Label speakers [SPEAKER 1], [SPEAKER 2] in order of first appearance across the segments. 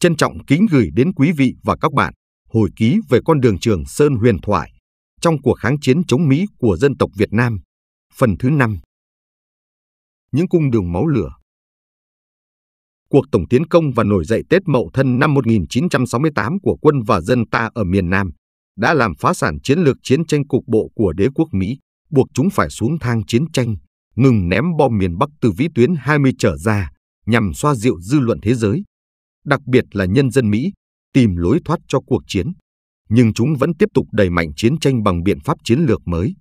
[SPEAKER 1] trân trọng kính gửi đến quý vị và các bạn hồi ký về con đường Trường Sơn huyền thoại trong cuộc kháng chiến chống Mỹ của dân tộc Việt Nam, phần thứ 5. Những cung đường máu lửa Cuộc tổng tiến công và nổi dậy Tết Mậu Thân năm 1968 của quân và dân ta ở miền Nam đã làm phá sản chiến lược chiến tranh cục bộ của đế quốc Mỹ, buộc chúng phải xuống thang chiến tranh, ngừng ném bom miền Bắc từ vĩ tuyến 20 trở ra, nhằm xoa dịu dư luận thế giới đặc biệt là nhân dân Mỹ, tìm lối thoát cho cuộc chiến, nhưng chúng vẫn tiếp tục đẩy mạnh chiến tranh bằng biện pháp chiến lược mới.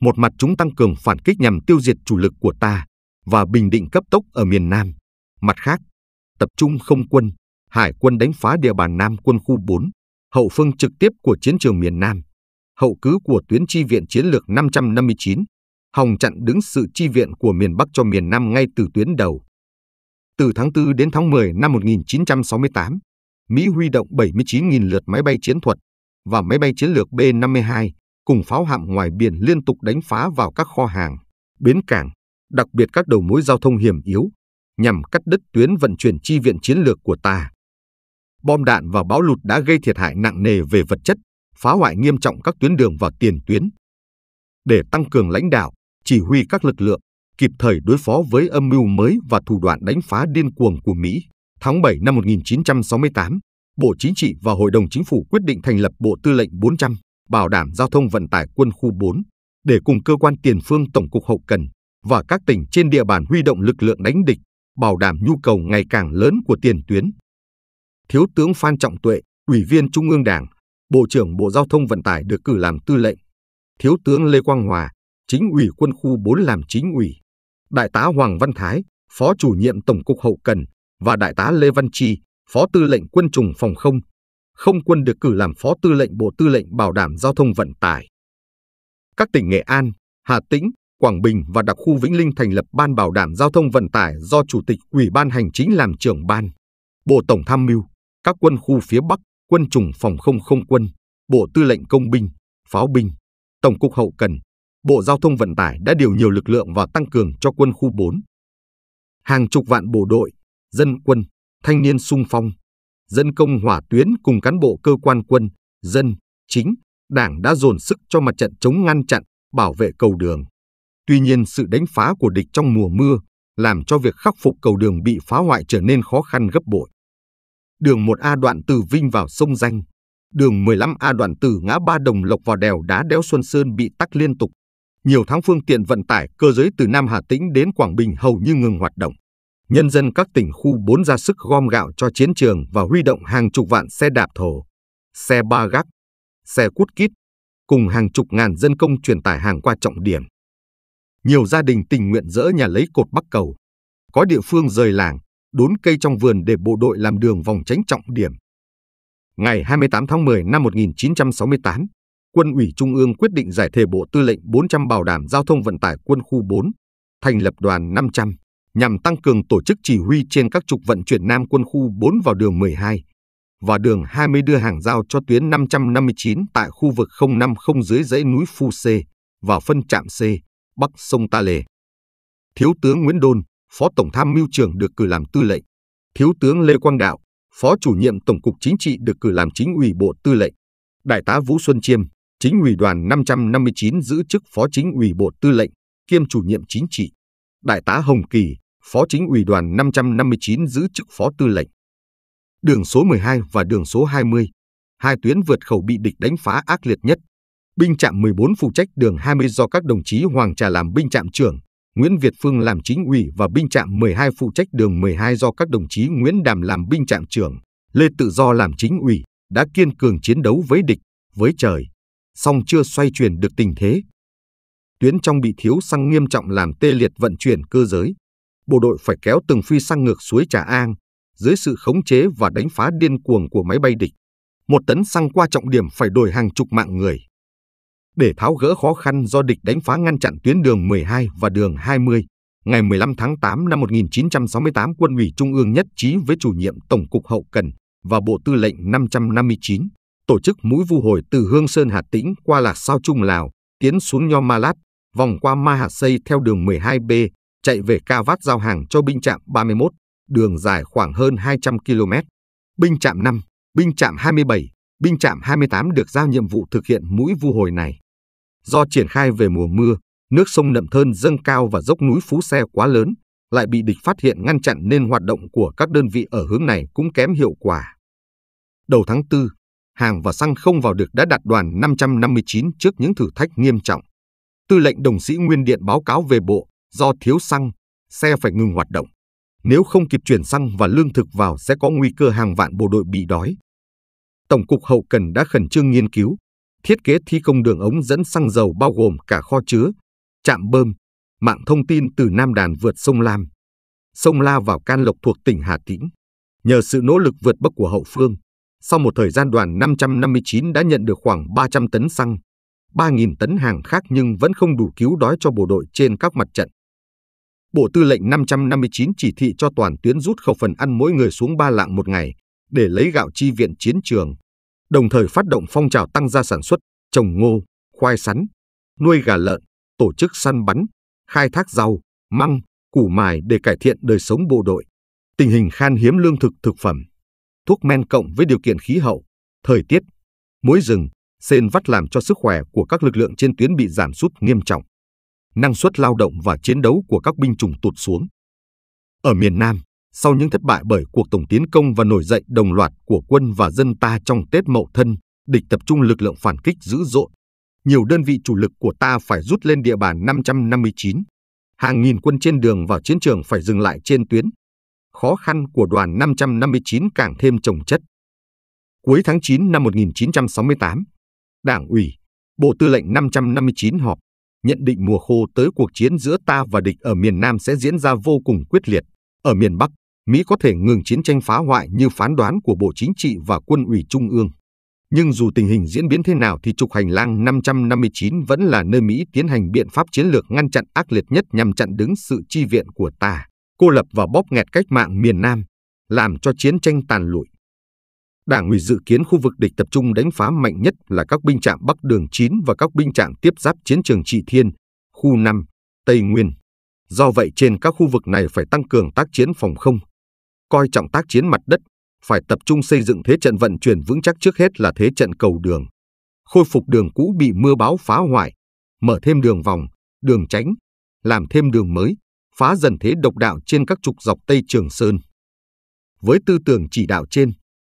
[SPEAKER 1] Một mặt chúng tăng cường phản kích nhằm tiêu diệt chủ lực của ta và bình định cấp tốc ở miền Nam. Mặt khác, tập trung không quân, hải quân đánh phá địa bàn Nam quân khu 4, hậu phương trực tiếp của chiến trường miền Nam, hậu cứ của tuyến chi viện chiến lược 559, hòng chặn đứng sự chi viện của miền Bắc cho miền Nam ngay từ tuyến đầu. Từ tháng 4 đến tháng 10 năm 1968, Mỹ huy động 79.000 lượt máy bay chiến thuật và máy bay chiến lược B-52 cùng pháo hạm ngoài biển liên tục đánh phá vào các kho hàng, bến cảng, đặc biệt các đầu mối giao thông hiểm yếu, nhằm cắt đứt tuyến vận chuyển chi viện chiến lược của ta. Bom đạn và bão lụt đã gây thiệt hại nặng nề về vật chất, phá hoại nghiêm trọng các tuyến đường và tiền tuyến. Để tăng cường lãnh đạo, chỉ huy các lực lượng, kịp thời đối phó với âm mưu mới và thủ đoạn đánh phá điên cuồng của Mỹ. Tháng 7 năm 1968, Bộ Chính trị và Hội đồng Chính phủ quyết định thành lập Bộ Tư lệnh 400, bảo đảm giao thông vận tải quân khu 4, để cùng cơ quan tiền phương Tổng cục Hậu Cần và các tỉnh trên địa bàn huy động lực lượng đánh địch, bảo đảm nhu cầu ngày càng lớn của tiền tuyến. Thiếu tướng Phan Trọng Tuệ, Ủy viên Trung ương Đảng, Bộ trưởng Bộ Giao thông Vận tải được cử làm tư lệnh. Thiếu tướng Lê Quang Hòa, chính ủy quân khu 4 làm chính ủy. Đại tá Hoàng Văn Thái, Phó chủ nhiệm Tổng cục Hậu Cần và Đại tá Lê Văn Trì, Phó tư lệnh quân chủng phòng không, không quân được cử làm Phó tư lệnh Bộ Tư lệnh Bảo đảm Giao thông Vận tải. Các tỉnh Nghệ An, Hà Tĩnh, Quảng Bình và đặc khu Vĩnh Linh thành lập Ban Bảo đảm Giao thông Vận tải do Chủ tịch Ủy ban Hành chính làm trưởng ban. Bộ Tổng tham mưu, các quân khu phía Bắc, quân chủng phòng không không quân, Bộ Tư lệnh Công binh, Pháo binh, Tổng cục Hậu cần, Bộ Giao thông Vận tải đã điều nhiều lực lượng và tăng cường cho quân khu 4. Hàng chục vạn bộ đội, dân quân, thanh niên sung phong, dân công hỏa tuyến cùng cán bộ cơ quan quân, dân, chính, đảng đã dồn sức cho mặt trận chống ngăn chặn, bảo vệ cầu đường. Tuy nhiên sự đánh phá của địch trong mùa mưa làm cho việc khắc phục cầu đường bị phá hoại trở nên khó khăn gấp bội. Đường 1A đoạn từ Vinh vào sông Danh, đường 15A đoạn từ ngã Ba Đồng Lộc vào đèo đá đéo Xuân Sơn bị tắc liên tục, nhiều tháng phương tiện vận tải cơ giới từ Nam Hà Tĩnh đến Quảng Bình hầu như ngừng hoạt động. Nhân dân các tỉnh khu 4 ra sức gom gạo cho chiến trường và huy động hàng chục vạn xe đạp thổ, xe ba gác, xe cút kít, cùng hàng chục ngàn dân công truyền tải hàng qua trọng điểm. Nhiều gia đình tình nguyện dỡ nhà lấy cột bắc cầu. Có địa phương rời làng, đốn cây trong vườn để bộ đội làm đường vòng tránh trọng điểm. Ngày 28 tháng 10 năm 1968, Quân ủy Trung ương quyết định giải thể Bộ Tư lệnh 400 bảo đảm giao thông vận tải quân khu 4, thành lập đoàn 500, nhằm tăng cường tổ chức chỉ huy trên các trục vận chuyển Nam quân khu 4 vào đường 12 và đường 20 đưa hàng giao cho tuyến 559 tại khu vực 050 dưới dãy núi Phu C và phân trạm C, bắc sông Ta Lề. Thiếu tướng Nguyễn Đôn, Phó Tổng tham mưu trưởng được cử làm tư lệnh. Thiếu tướng Lê Quang Đạo, Phó chủ nhiệm Tổng cục Chính trị được cử làm chính ủy Bộ Tư lệnh. Đại tá Vũ Xuân Chiêm, Chính ủy đoàn 559 giữ chức Phó Chính ủy Bộ Tư lệnh, kiêm chủ nhiệm chính trị. Đại tá Hồng Kỳ, Phó Chính ủy đoàn 559 giữ chức Phó Tư lệnh. Đường số 12 và đường số 20, hai tuyến vượt khẩu bị địch đánh phá ác liệt nhất. Binh trạm 14 phụ trách đường 20 do các đồng chí Hoàng Trà làm binh trạm trưởng, Nguyễn Việt Phương làm chính ủy và binh trạm 12 phụ trách đường 12 do các đồng chí Nguyễn Đàm làm binh trạm trưởng, Lê Tự Do làm chính ủy, đã kiên cường chiến đấu với địch, với trời song chưa xoay chuyển được tình thế. Tuyến trong bị thiếu xăng nghiêm trọng làm tê liệt vận chuyển cơ giới. Bộ đội phải kéo từng phi xăng ngược suối Trà An dưới sự khống chế và đánh phá điên cuồng của máy bay địch. Một tấn xăng qua trọng điểm phải đổi hàng chục mạng người. Để tháo gỡ khó khăn do địch đánh phá ngăn chặn tuyến đường 12 và đường 20, ngày 15 tháng 8 năm 1968 Quân ủy Trung ương nhất trí với chủ nhiệm Tổng cục Hậu Cần và Bộ Tư lệnh 559 tổ chức mũi vu hồi từ Hương Sơn Hà Tĩnh qua Lạc Sao Trung Lào, tiến xuống Nho Ma Lát, vòng qua Ma Hà Xây theo đường 12B, chạy về Ca Vát giao hàng cho binh trạm 31, đường dài khoảng hơn 200 km. Binh trạm 5, binh trạm 27, binh trạm 28 được giao nhiệm vụ thực hiện mũi vu hồi này. Do triển khai về mùa mưa, nước sông Nậm Thơn dâng cao và dốc núi Phú Xe quá lớn, lại bị địch phát hiện ngăn chặn nên hoạt động của các đơn vị ở hướng này cũng kém hiệu quả. Đầu tháng 4, hàng và xăng không vào được đã đặt đoàn 559 trước những thử thách nghiêm trọng. Tư lệnh đồng sĩ Nguyên Điện báo cáo về bộ, do thiếu xăng, xe phải ngừng hoạt động. Nếu không kịp chuyển xăng và lương thực vào sẽ có nguy cơ hàng vạn bộ đội bị đói. Tổng cục Hậu Cần đã khẩn trương nghiên cứu, thiết kế thi công đường ống dẫn xăng dầu bao gồm cả kho chứa, trạm bơm, mạng thông tin từ Nam Đàn vượt sông Lam, sông La vào Can Lộc thuộc tỉnh Hà Tĩnh. Nhờ sự nỗ lực vượt bậc của hậu phương, sau một thời gian đoàn 559 đã nhận được khoảng 300 tấn xăng, 3.000 tấn hàng khác nhưng vẫn không đủ cứu đói cho bộ đội trên các mặt trận. Bộ Tư lệnh 559 chỉ thị cho toàn tuyến rút khẩu phần ăn mỗi người xuống ba lạng một ngày để lấy gạo chi viện chiến trường, đồng thời phát động phong trào tăng gia sản xuất, trồng ngô, khoai sắn, nuôi gà lợn, tổ chức săn bắn, khai thác rau, măng, củ mài để cải thiện đời sống bộ đội. Tình hình khan hiếm lương thực thực phẩm thuốc men cộng với điều kiện khí hậu, thời tiết, muối rừng, sen vắt làm cho sức khỏe của các lực lượng trên tuyến bị giảm sút nghiêm trọng. Năng suất lao động và chiến đấu của các binh chủng tụt xuống. Ở miền Nam, sau những thất bại bởi cuộc tổng tiến công và nổi dậy đồng loạt của quân và dân ta trong Tết Mậu Thân, địch tập trung lực lượng phản kích dữ dội. Nhiều đơn vị chủ lực của ta phải rút lên địa bàn 559. Hàng nghìn quân trên đường vào chiến trường phải dừng lại trên tuyến, khó khăn của đoàn 559 càng thêm trồng chất. Cuối tháng 9 năm 1968, Đảng ủy, Bộ Tư lệnh 559 họp, nhận định mùa khô tới cuộc chiến giữa ta và địch ở miền Nam sẽ diễn ra vô cùng quyết liệt. Ở miền Bắc, Mỹ có thể ngừng chiến tranh phá hoại như phán đoán của Bộ Chính trị và Quân ủy Trung ương. Nhưng dù tình hình diễn biến thế nào thì trục hành lang 559 vẫn là nơi Mỹ tiến hành biện pháp chiến lược ngăn chặn ác liệt nhất nhằm chặn đứng sự chi viện của ta cô lập và bóp nghẹt cách mạng miền Nam, làm cho chiến tranh tàn lụi. Đảng ủy dự kiến khu vực địch tập trung đánh phá mạnh nhất là các binh trạm Bắc Đường 9 và các binh trạm tiếp giáp chiến trường Trị Thiên, khu 5, Tây Nguyên. Do vậy trên các khu vực này phải tăng cường tác chiến phòng không, coi trọng tác chiến mặt đất, phải tập trung xây dựng thế trận vận chuyển vững chắc trước hết là thế trận cầu đường. Khôi phục đường cũ bị mưa bão phá hoại, mở thêm đường vòng, đường tránh, làm thêm đường mới, phá dần thế độc đạo trên các trục dọc Tây Trường Sơn. Với tư tưởng chỉ đạo trên,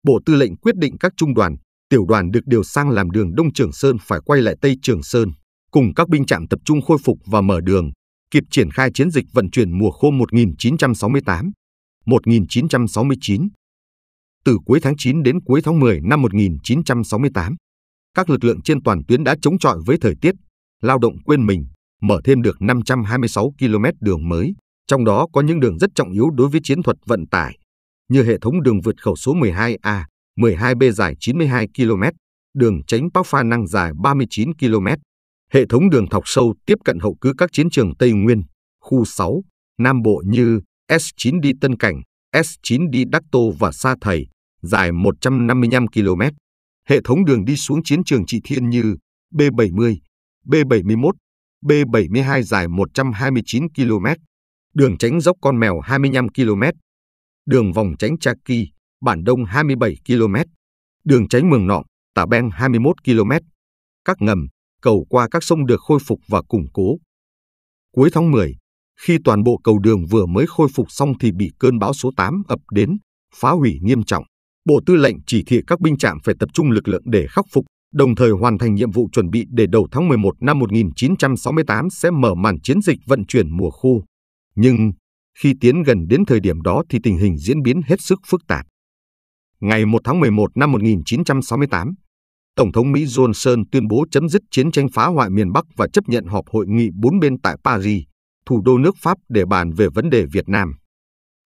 [SPEAKER 1] Bộ Tư lệnh quyết định các trung đoàn, tiểu đoàn được điều sang làm đường Đông Trường Sơn phải quay lại Tây Trường Sơn, cùng các binh trạm tập trung khôi phục và mở đường, kịp triển khai chiến dịch vận chuyển mùa khô 1968, 1969. Từ cuối tháng 9 đến cuối tháng 10 năm 1968, các lực lượng trên toàn tuyến đã chống chọi với thời tiết, lao động quên mình, mở thêm được 526 km đường mới, trong đó có những đường rất trọng yếu đối với chiến thuật vận tải, như hệ thống đường vượt khẩu số 12A, 12B dài 92 km, đường tránh Bắc Pha Năng dài 39 km, hệ thống đường thọc sâu tiếp cận hậu cứ các chiến trường Tây Nguyên, khu 6, Nam Bộ như S9 đi Tân Cảnh, S9 đi Đắc Tô và Sa Thầy, dài 155 km. Hệ thống đường đi xuống chiến trường Trị Thiên như B70, B71, B72 dài 129 km, đường tránh dốc Con Mèo 25 km, đường vòng tránh Cha Kỳ, Bản Đông 27 km, đường tránh Mường Nọng, Tà Beng 21 km. Các ngầm, cầu qua các sông được khôi phục và củng cố. Cuối tháng 10, khi toàn bộ cầu đường vừa mới khôi phục xong thì bị cơn bão số 8 ập đến, phá hủy nghiêm trọng. Bộ Tư lệnh chỉ thị các binh trạm phải tập trung lực lượng để khắc phục đồng thời hoàn thành nhiệm vụ chuẩn bị để đầu tháng 11 năm 1968 sẽ mở màn chiến dịch vận chuyển mùa khô. Nhưng khi tiến gần đến thời điểm đó thì tình hình diễn biến hết sức phức tạp. Ngày 1 tháng 11 năm 1968, Tổng thống Mỹ Johnson tuyên bố chấm dứt chiến tranh phá hoại miền Bắc và chấp nhận họp hội nghị bốn bên tại Paris, thủ đô nước Pháp để bàn về vấn đề Việt Nam.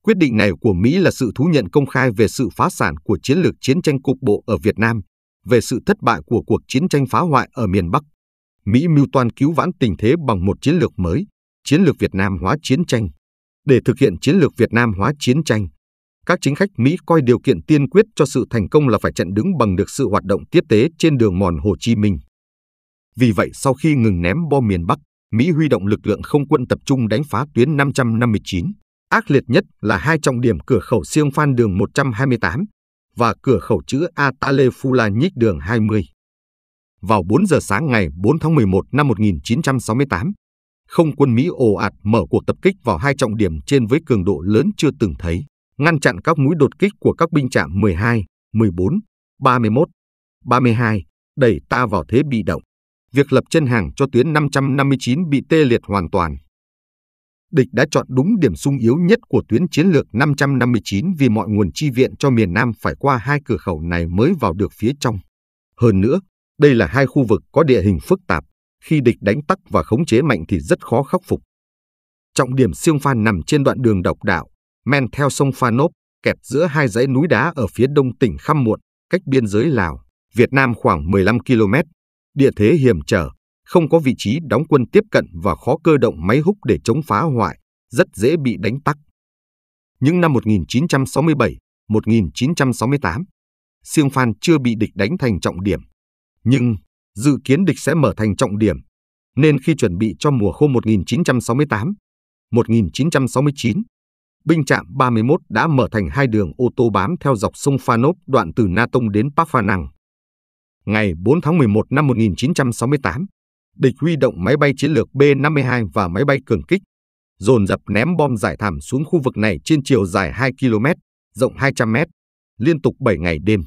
[SPEAKER 1] Quyết định này của Mỹ là sự thú nhận công khai về sự phá sản của chiến lược chiến tranh cục bộ ở Việt Nam về sự thất bại của cuộc chiến tranh phá hoại ở miền Bắc. Mỹ mưu toan cứu vãn tình thế bằng một chiến lược mới, chiến lược Việt Nam hóa chiến tranh. Để thực hiện chiến lược Việt Nam hóa chiến tranh, các chính khách Mỹ coi điều kiện tiên quyết cho sự thành công là phải chặn đứng bằng được sự hoạt động tiếp tế trên đường mòn Hồ Chí Minh. Vì vậy, sau khi ngừng ném bom miền Bắc, Mỹ huy động lực lượng không quân tập trung đánh phá tuyến 559. Ác liệt nhất là hai trọng điểm cửa khẩu Siêng Phan đường 128 và cửa khẩu chữ Atale Fula nhích đường 20. Vào 4 giờ sáng ngày 4 tháng 11 năm 1968, không quân Mỹ ồ ạt mở cuộc tập kích vào hai trọng điểm trên với cường độ lớn chưa từng thấy, ngăn chặn các mũi đột kích của các binh trạm 12, 14, 31, 32, đẩy ta vào thế bị động. Việc lập chân hàng cho tuyến 559 bị tê liệt hoàn toàn địch đã chọn đúng điểm sung yếu nhất của tuyến chiến lược 559 vì mọi nguồn chi viện cho miền Nam phải qua hai cửa khẩu này mới vào được phía trong. Hơn nữa, đây là hai khu vực có địa hình phức tạp, khi địch đánh tắc và khống chế mạnh thì rất khó khắc phục. Trọng điểm siêng phan nằm trên đoạn đường độc đạo, men theo sông Phanop, kẹp giữa hai dãy núi đá ở phía đông tỉnh Khăm Muộn, cách biên giới Lào, Việt Nam khoảng 15 km. Địa thế hiểm trở, không có vị trí đóng quân tiếp cận và khó cơ động máy húc để chống phá hoại, rất dễ bị đánh tắc. Những năm 1967-1968, Siêng Phan chưa bị địch đánh thành trọng điểm, nhưng dự kiến địch sẽ mở thành trọng điểm, nên khi chuẩn bị cho mùa khô 1968-1969, binh trạm 31 đã mở thành hai đường ô tô bám theo dọc sông Phanop đoạn từ Na Tông đến Bắc Pha Năng. Ngày 4 tháng 11 năm 1968, địch huy động máy bay chiến lược B-52 và máy bay cường kích, dồn dập ném bom giải thảm xuống khu vực này trên chiều dài 2 km, rộng 200 m, liên tục 7 ngày đêm.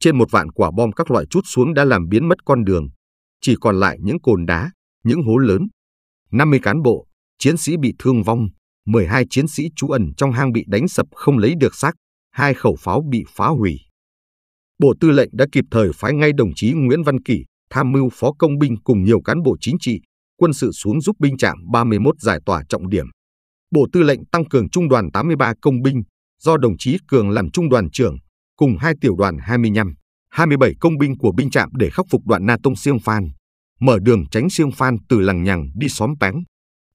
[SPEAKER 1] Trên một vạn quả bom các loại chút xuống đã làm biến mất con đường, chỉ còn lại những cồn đá, những hố lớn. 50 cán bộ, chiến sĩ bị thương vong, 12 chiến sĩ trú ẩn trong hang bị đánh sập không lấy được xác, hai khẩu pháo bị phá hủy. Bộ Tư lệnh đã kịp thời phái ngay đồng chí Nguyễn Văn Kỳ, tham mưu phó công binh cùng nhiều cán bộ chính trị, quân sự xuống giúp binh trạm 31 giải tỏa trọng điểm. Bộ Tư lệnh tăng cường trung đoàn 83 công binh do đồng chí Cường làm trung đoàn trưởng cùng hai tiểu đoàn 25, 27 công binh của binh trạm để khắc phục đoạn Na Tông Siêng Phan, mở đường tránh Siêng Phan từ làng nhằng đi xóm Páng.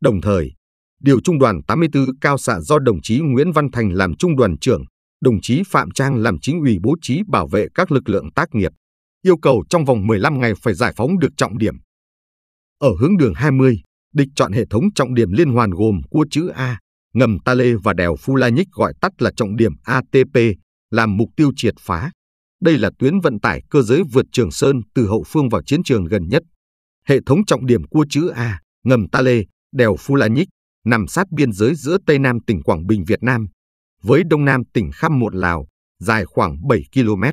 [SPEAKER 1] Đồng thời, điều trung đoàn 84 cao xạ do đồng chí Nguyễn Văn Thành làm trung đoàn trưởng, đồng chí Phạm Trang làm chính ủy bố trí bảo vệ các lực lượng tác nghiệp yêu cầu trong vòng 15 ngày phải giải phóng được trọng điểm. Ở hướng đường 20, địch chọn hệ thống trọng điểm liên hoàn gồm cua chữ A, ngầm Ta Lê và đèo Phu La Fulanic gọi tắt là trọng điểm ATP, làm mục tiêu triệt phá. Đây là tuyến vận tải cơ giới vượt Trường Sơn từ hậu phương vào chiến trường gần nhất. Hệ thống trọng điểm cua chữ A, ngầm Ta Lê, đèo Phu La Fulanic nằm sát biên giới giữa Tây Nam tỉnh Quảng Bình Việt Nam với Đông Nam tỉnh Khăm Muộn Lào, dài khoảng 7 km.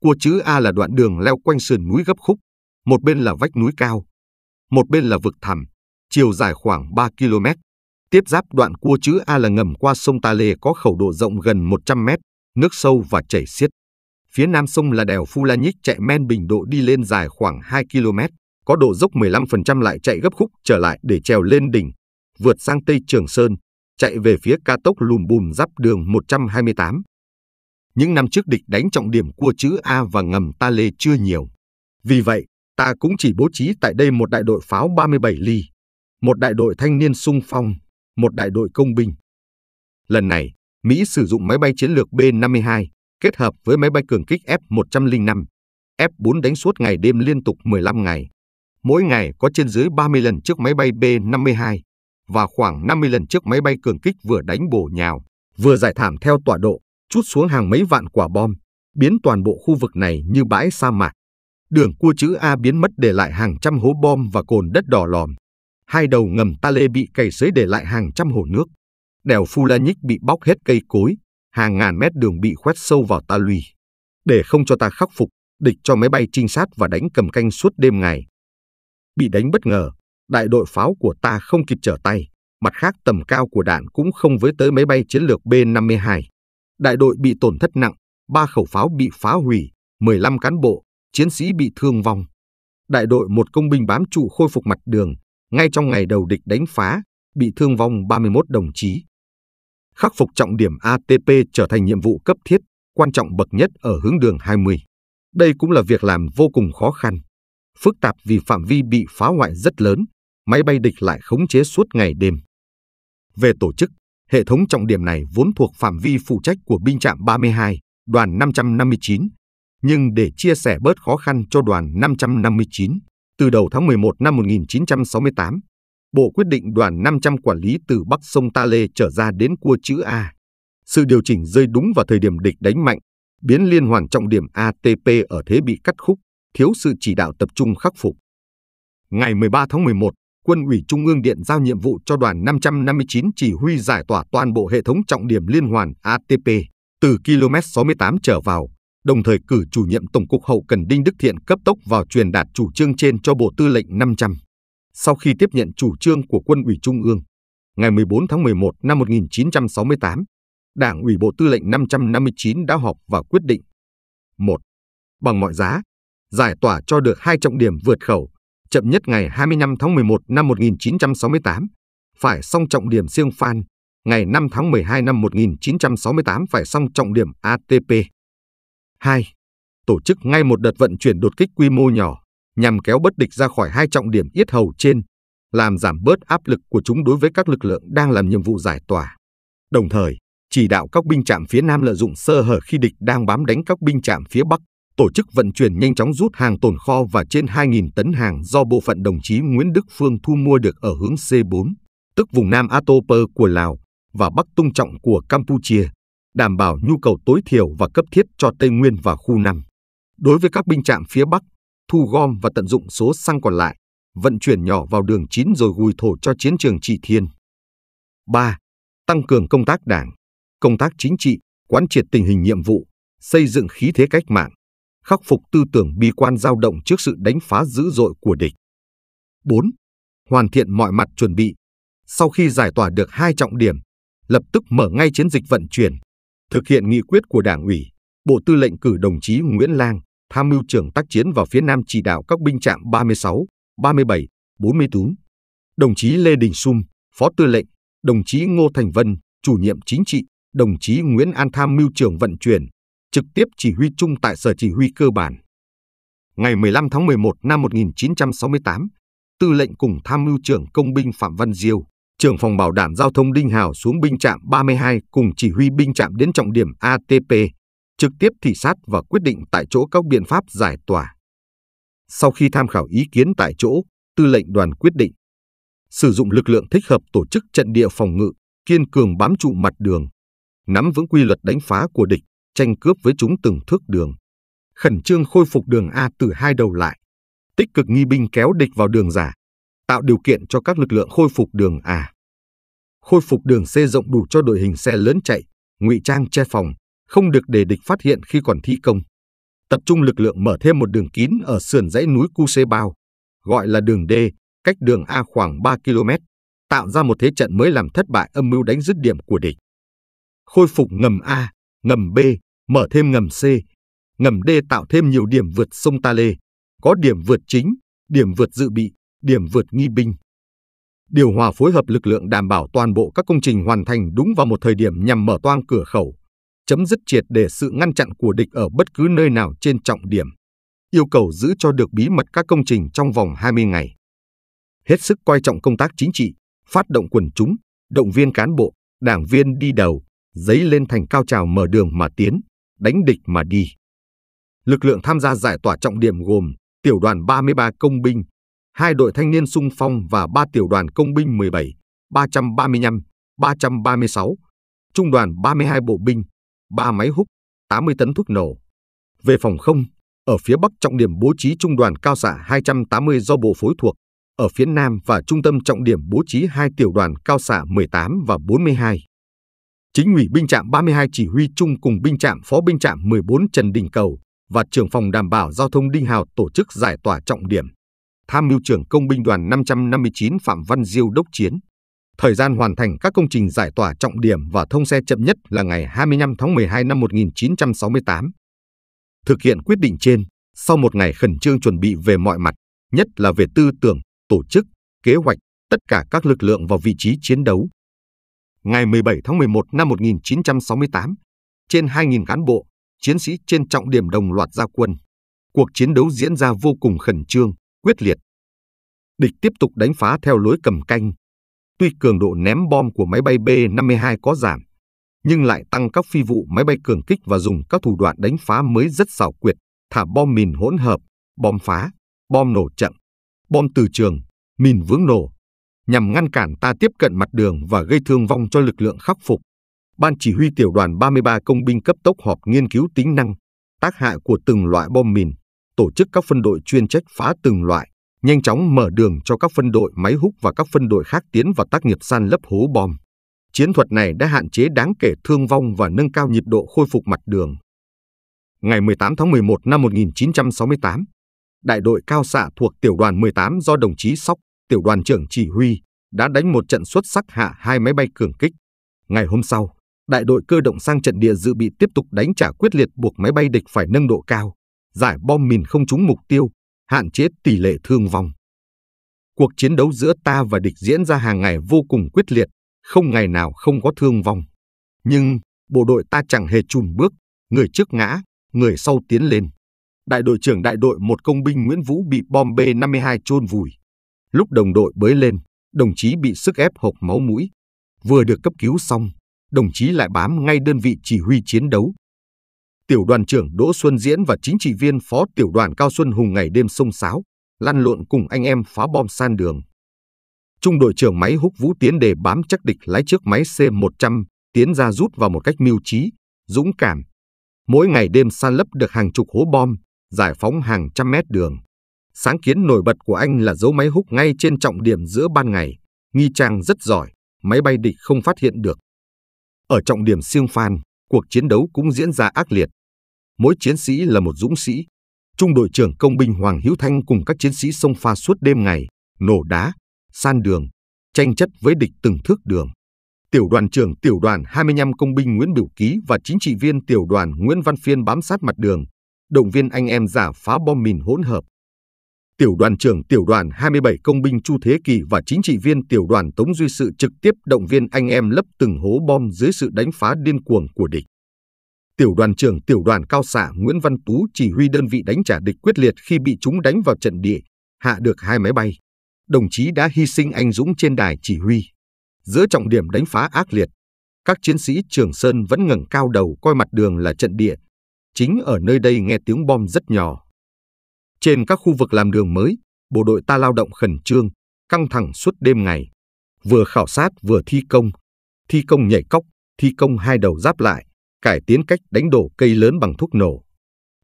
[SPEAKER 1] Cua chữ A là đoạn đường leo quanh sườn núi gấp khúc, một bên là vách núi cao, một bên là vực thẳm, chiều dài khoảng 3 km. Tiếp giáp đoạn cua chữ A là ngầm qua sông Ta Lê có khẩu độ rộng gần 100 mét, nước sâu và chảy xiết. Phía nam sông là đèo Phu La Nhích chạy men bình độ đi lên dài khoảng 2 km, có độ dốc 15% lại chạy gấp khúc trở lại để trèo lên đỉnh, vượt sang Tây Trường Sơn, chạy về phía ca tốc lùm bùm giáp đường 128 những năm trước địch đánh trọng điểm cua chữ A và ngầm ta lê chưa nhiều. Vì vậy, ta cũng chỉ bố trí tại đây một đại đội pháo 37 ly, một đại đội thanh niên sung phong, một đại đội công binh. Lần này, Mỹ sử dụng máy bay chiến lược B-52 kết hợp với máy bay cường kích F-105, F-4 đánh suốt ngày đêm liên tục 15 ngày. Mỗi ngày có trên dưới 30 lần trước máy bay B-52 và khoảng 50 lần trước máy bay cường kích vừa đánh bổ nhào, vừa giải thảm theo tọa độ chút xuống hàng mấy vạn quả bom, biến toàn bộ khu vực này như bãi sa mạc. Đường cua chữ A biến mất để lại hàng trăm hố bom và cồn đất đỏ lòm. Hai đầu ngầm ta lê bị cày xới để lại hàng trăm hồ nước. Đèo Fulanic bị bóc hết cây cối, hàng ngàn mét đường bị khoét sâu vào ta lùi. Để không cho ta khắc phục, địch cho máy bay trinh sát và đánh cầm canh suốt đêm ngày. Bị đánh bất ngờ, đại đội pháo của ta không kịp trở tay, mặt khác tầm cao của đạn cũng không với tới máy bay chiến lược B-52 đại đội bị tổn thất nặng, 3 khẩu pháo bị phá hủy, 15 cán bộ, chiến sĩ bị thương vong. Đại đội một công binh bám trụ khôi phục mặt đường, ngay trong ngày đầu địch đánh phá, bị thương vong 31 đồng chí. Khắc phục trọng điểm ATP trở thành nhiệm vụ cấp thiết, quan trọng bậc nhất ở hướng đường 20. Đây cũng là việc làm vô cùng khó khăn, phức tạp vì phạm vi bị phá hoại rất lớn, máy bay địch lại khống chế suốt ngày đêm. Về tổ chức, Hệ thống trọng điểm này vốn thuộc phạm vi phụ trách của binh trạm 32, đoàn 559, nhưng để chia sẻ bớt khó khăn cho đoàn 559, từ đầu tháng 11 năm 1968, Bộ quyết định đoàn 500 quản lý từ Bắc sông Ta Lê trở ra đến cua chữ A. Sự điều chỉnh rơi đúng vào thời điểm địch đánh mạnh, biến liên hoàn trọng điểm ATP ở thế bị cắt khúc, thiếu sự chỉ đạo tập trung khắc phục. Ngày 13 tháng 11, Quân ủy Trung ương Điện giao nhiệm vụ cho đoàn 559 chỉ huy giải tỏa toàn bộ hệ thống trọng điểm liên hoàn ATP từ km 68 trở vào, đồng thời cử chủ nhiệm Tổng cục Hậu Cần Đinh Đức Thiện cấp tốc vào truyền đạt chủ trương trên cho Bộ Tư lệnh 500. Sau khi tiếp nhận chủ trương của Quân ủy Trung ương, ngày 14 tháng 11 năm 1968, Đảng ủy Bộ Tư lệnh 559 đã họp và quyết định 1. Bằng mọi giá, giải tỏa cho được hai trọng điểm vượt khẩu chậm nhất ngày 25 tháng 11 năm 1968, phải xong trọng điểm siêng phan, ngày 5 tháng 12 năm 1968 phải xong trọng điểm ATP. 2. Tổ chức ngay một đợt vận chuyển đột kích quy mô nhỏ, nhằm kéo bất địch ra khỏi hai trọng điểm yết hầu trên, làm giảm bớt áp lực của chúng đối với các lực lượng đang làm nhiệm vụ giải tỏa. Đồng thời, chỉ đạo các binh trạm phía Nam lợi dụng sơ hở khi địch đang bám đánh các binh trạm phía Bắc, tổ chức vận chuyển nhanh chóng rút hàng tồn kho và trên 2.000 tấn hàng do bộ phận đồng chí Nguyễn Đức Phương thu mua được ở hướng C4, tức vùng Nam Atoper của Lào và Bắc Tung Trọng của Campuchia, đảm bảo nhu cầu tối thiểu và cấp thiết cho Tây Nguyên và khu 5. Đối với các binh trạm phía Bắc, thu gom và tận dụng số xăng còn lại, vận chuyển nhỏ vào đường 9 rồi gùi thổ cho chiến trường Trị Thiên. 3. Tăng cường công tác đảng, công tác chính trị, quán triệt tình hình nhiệm vụ, xây dựng khí thế cách mạng, khắc phục tư tưởng bi quan dao động trước sự đánh phá dữ dội của địch. 4. Hoàn thiện mọi mặt chuẩn bị. Sau khi giải tỏa được hai trọng điểm, lập tức mở ngay chiến dịch vận chuyển, thực hiện nghị quyết của Đảng ủy, Bộ Tư lệnh cử đồng chí Nguyễn Lang, tham mưu trưởng tác chiến vào phía Nam chỉ đạo các binh trạm 36, 37, 44. Đồng chí Lê Đình Sum, Phó Tư lệnh, đồng chí Ngô Thành Vân, chủ nhiệm chính trị, đồng chí Nguyễn An tham mưu trưởng vận chuyển, trực tiếp chỉ huy chung tại Sở Chỉ huy Cơ bản. Ngày 15 tháng 11 năm 1968, Tư lệnh cùng tham mưu trưởng công binh Phạm Văn Diêu, trưởng phòng bảo đảm giao thông Đinh Hào xuống binh trạm 32 cùng chỉ huy binh trạm đến trọng điểm ATP, trực tiếp thị sát và quyết định tại chỗ các biện pháp giải tỏa. Sau khi tham khảo ý kiến tại chỗ, tư lệnh đoàn quyết định sử dụng lực lượng thích hợp tổ chức trận địa phòng ngự, kiên cường bám trụ mặt đường, nắm vững quy luật đánh phá của địch, tranh cướp với chúng từng thước đường. Khẩn trương khôi phục đường A từ hai đầu lại, tích cực nghi binh kéo địch vào đường giả, tạo điều kiện cho các lực lượng khôi phục đường A. Khôi phục đường C rộng đủ cho đội hình xe lớn chạy, ngụy trang che phòng, không được để địch phát hiện khi còn thi công. Tập trung lực lượng mở thêm một đường kín ở sườn dãy núi Cu Xê Bao, gọi là đường D, cách đường A khoảng 3 km, tạo ra một thế trận mới làm thất bại âm mưu đánh dứt điểm của địch. Khôi phục ngầm A, ngầm B, mở thêm ngầm C, ngầm D tạo thêm nhiều điểm vượt sông Ta Lê, có điểm vượt chính, điểm vượt dự bị, điểm vượt nghi binh. Điều hòa phối hợp lực lượng đảm bảo toàn bộ các công trình hoàn thành đúng vào một thời điểm nhằm mở toang cửa khẩu, chấm dứt triệt để sự ngăn chặn của địch ở bất cứ nơi nào trên trọng điểm. Yêu cầu giữ cho được bí mật các công trình trong vòng 20 ngày. Hết sức coi trọng công tác chính trị, phát động quần chúng, động viên cán bộ, đảng viên đi đầu, dấy lên thành cao trào mở đường mà tiến đánh địch mà đi. Lực lượng tham gia giải tỏa trọng điểm gồm tiểu đoàn 33 công binh, hai đội thanh niên sung phong và ba tiểu đoàn công binh 17, 335, 336, trung đoàn 32 bộ binh, ba máy húc, 80 tấn thuốc nổ. Về phòng không, ở phía bắc trọng điểm bố trí trung đoàn cao xạ 280 do bộ phối thuộc, ở phía nam và trung tâm trọng điểm bố trí hai tiểu đoàn cao xạ 18 và 42 chính ủy binh trạm 32 chỉ huy chung cùng binh trạm phó binh trạm 14 Trần Đình Cầu và trưởng phòng đảm bảo giao thông Đinh Hào tổ chức giải tỏa trọng điểm. Tham mưu trưởng công binh đoàn 559 Phạm Văn Diêu đốc chiến. Thời gian hoàn thành các công trình giải tỏa trọng điểm và thông xe chậm nhất là ngày 25 tháng 12 năm 1968. Thực hiện quyết định trên, sau một ngày khẩn trương chuẩn bị về mọi mặt, nhất là về tư tưởng, tổ chức, kế hoạch, tất cả các lực lượng vào vị trí chiến đấu, ngày 17 tháng 11 năm 1968, trên 2.000 cán bộ, chiến sĩ trên trọng điểm đồng loạt ra quân. Cuộc chiến đấu diễn ra vô cùng khẩn trương, quyết liệt. Địch tiếp tục đánh phá theo lối cầm canh. Tuy cường độ ném bom của máy bay B-52 có giảm, nhưng lại tăng các phi vụ máy bay cường kích và dùng các thủ đoạn đánh phá mới rất xảo quyệt, thả bom mìn hỗn hợp, bom phá, bom nổ chậm, bom từ trường, mìn vướng nổ, nhằm ngăn cản ta tiếp cận mặt đường và gây thương vong cho lực lượng khắc phục. Ban chỉ huy tiểu đoàn 33 công binh cấp tốc họp nghiên cứu tính năng, tác hại của từng loại bom mìn, tổ chức các phân đội chuyên trách phá từng loại, nhanh chóng mở đường cho các phân đội máy húc và các phân đội khác tiến vào tác nghiệp san lấp hố bom. Chiến thuật này đã hạn chế đáng kể thương vong và nâng cao nhiệt độ khôi phục mặt đường. Ngày 18 tháng 11 năm 1968, đại đội cao xạ thuộc tiểu đoàn 18 do đồng chí Sóc tiểu đoàn trưởng chỉ huy đã đánh một trận xuất sắc hạ hai máy bay cường kích. Ngày hôm sau, đại đội cơ động sang trận địa dự bị tiếp tục đánh trả quyết liệt buộc máy bay địch phải nâng độ cao, giải bom mìn không trúng mục tiêu, hạn chế tỷ lệ thương vong. Cuộc chiến đấu giữa ta và địch diễn ra hàng ngày vô cùng quyết liệt, không ngày nào không có thương vong. Nhưng bộ đội ta chẳng hề chùn bước, người trước ngã, người sau tiến lên. Đại đội trưởng đại đội một công binh Nguyễn Vũ bị bom B-52 chôn vùi. Lúc đồng đội bới lên, đồng chí bị sức ép hộc máu mũi. Vừa được cấp cứu xong, đồng chí lại bám ngay đơn vị chỉ huy chiến đấu. Tiểu đoàn trưởng Đỗ Xuân Diễn và chính trị viên phó tiểu đoàn Cao Xuân Hùng ngày đêm sông sáo, lăn lộn cùng anh em phá bom san đường. Trung đội trưởng máy húc vũ tiến đề bám chắc địch lái trước máy C-100, tiến ra rút vào một cách mưu trí, dũng cảm. Mỗi ngày đêm san lấp được hàng chục hố bom, giải phóng hàng trăm mét đường. Sáng kiến nổi bật của anh là giấu máy hút ngay trên trọng điểm giữa ban ngày. Nghi Trang rất giỏi, máy bay địch không phát hiện được. Ở trọng điểm Siêng Phan, cuộc chiến đấu cũng diễn ra ác liệt. Mỗi chiến sĩ là một dũng sĩ. Trung đội trưởng công binh Hoàng Hữu Thanh cùng các chiến sĩ sông pha suốt đêm ngày, nổ đá, san đường, tranh chấp với địch từng thước đường. Tiểu đoàn trưởng tiểu đoàn 25 công binh Nguyễn Biểu Ký và chính trị viên tiểu đoàn Nguyễn Văn Phiên bám sát mặt đường, động viên anh em giả phá bom mìn hỗn hợp, tiểu đoàn trưởng tiểu đoàn 27 công binh Chu Thế Kỳ và chính trị viên tiểu đoàn Tống Duy Sự trực tiếp động viên anh em lấp từng hố bom dưới sự đánh phá điên cuồng của địch. Tiểu đoàn trưởng tiểu đoàn cao xạ Nguyễn Văn Tú chỉ huy đơn vị đánh trả địch quyết liệt khi bị chúng đánh vào trận địa, hạ được hai máy bay. Đồng chí đã hy sinh anh dũng trên đài chỉ huy. Giữa trọng điểm đánh phá ác liệt, các chiến sĩ Trường Sơn vẫn ngẩng cao đầu coi mặt đường là trận địa. Chính ở nơi đây nghe tiếng bom rất nhỏ trên các khu vực làm đường mới, bộ đội ta lao động khẩn trương, căng thẳng suốt đêm ngày. Vừa khảo sát vừa thi công, thi công nhảy cóc, thi công hai đầu giáp lại, cải tiến cách đánh đổ cây lớn bằng thuốc nổ.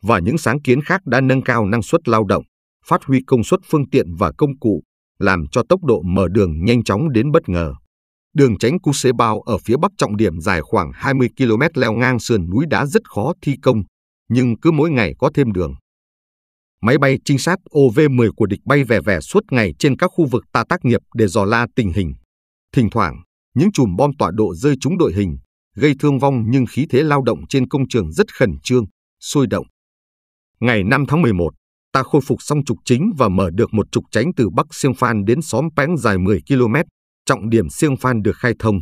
[SPEAKER 1] Và những sáng kiến khác đã nâng cao năng suất lao động, phát huy công suất phương tiện và công cụ, làm cho tốc độ mở đường nhanh chóng đến bất ngờ. Đường tránh Cú Xế Bao ở phía bắc trọng điểm dài khoảng 20 km leo ngang sườn núi đá rất khó thi công, nhưng cứ mỗi ngày có thêm đường máy bay trinh sát OV-10 của địch bay vẻ vẻ suốt ngày trên các khu vực ta tác nghiệp để dò la tình hình. Thỉnh thoảng, những chùm bom tọa độ rơi trúng đội hình, gây thương vong nhưng khí thế lao động trên công trường rất khẩn trương, sôi động. Ngày 5 tháng 11, ta khôi phục xong trục chính và mở được một trục tránh từ Bắc Siêng Phan đến xóm Péng dài 10 km, trọng điểm Siêng Phan được khai thông.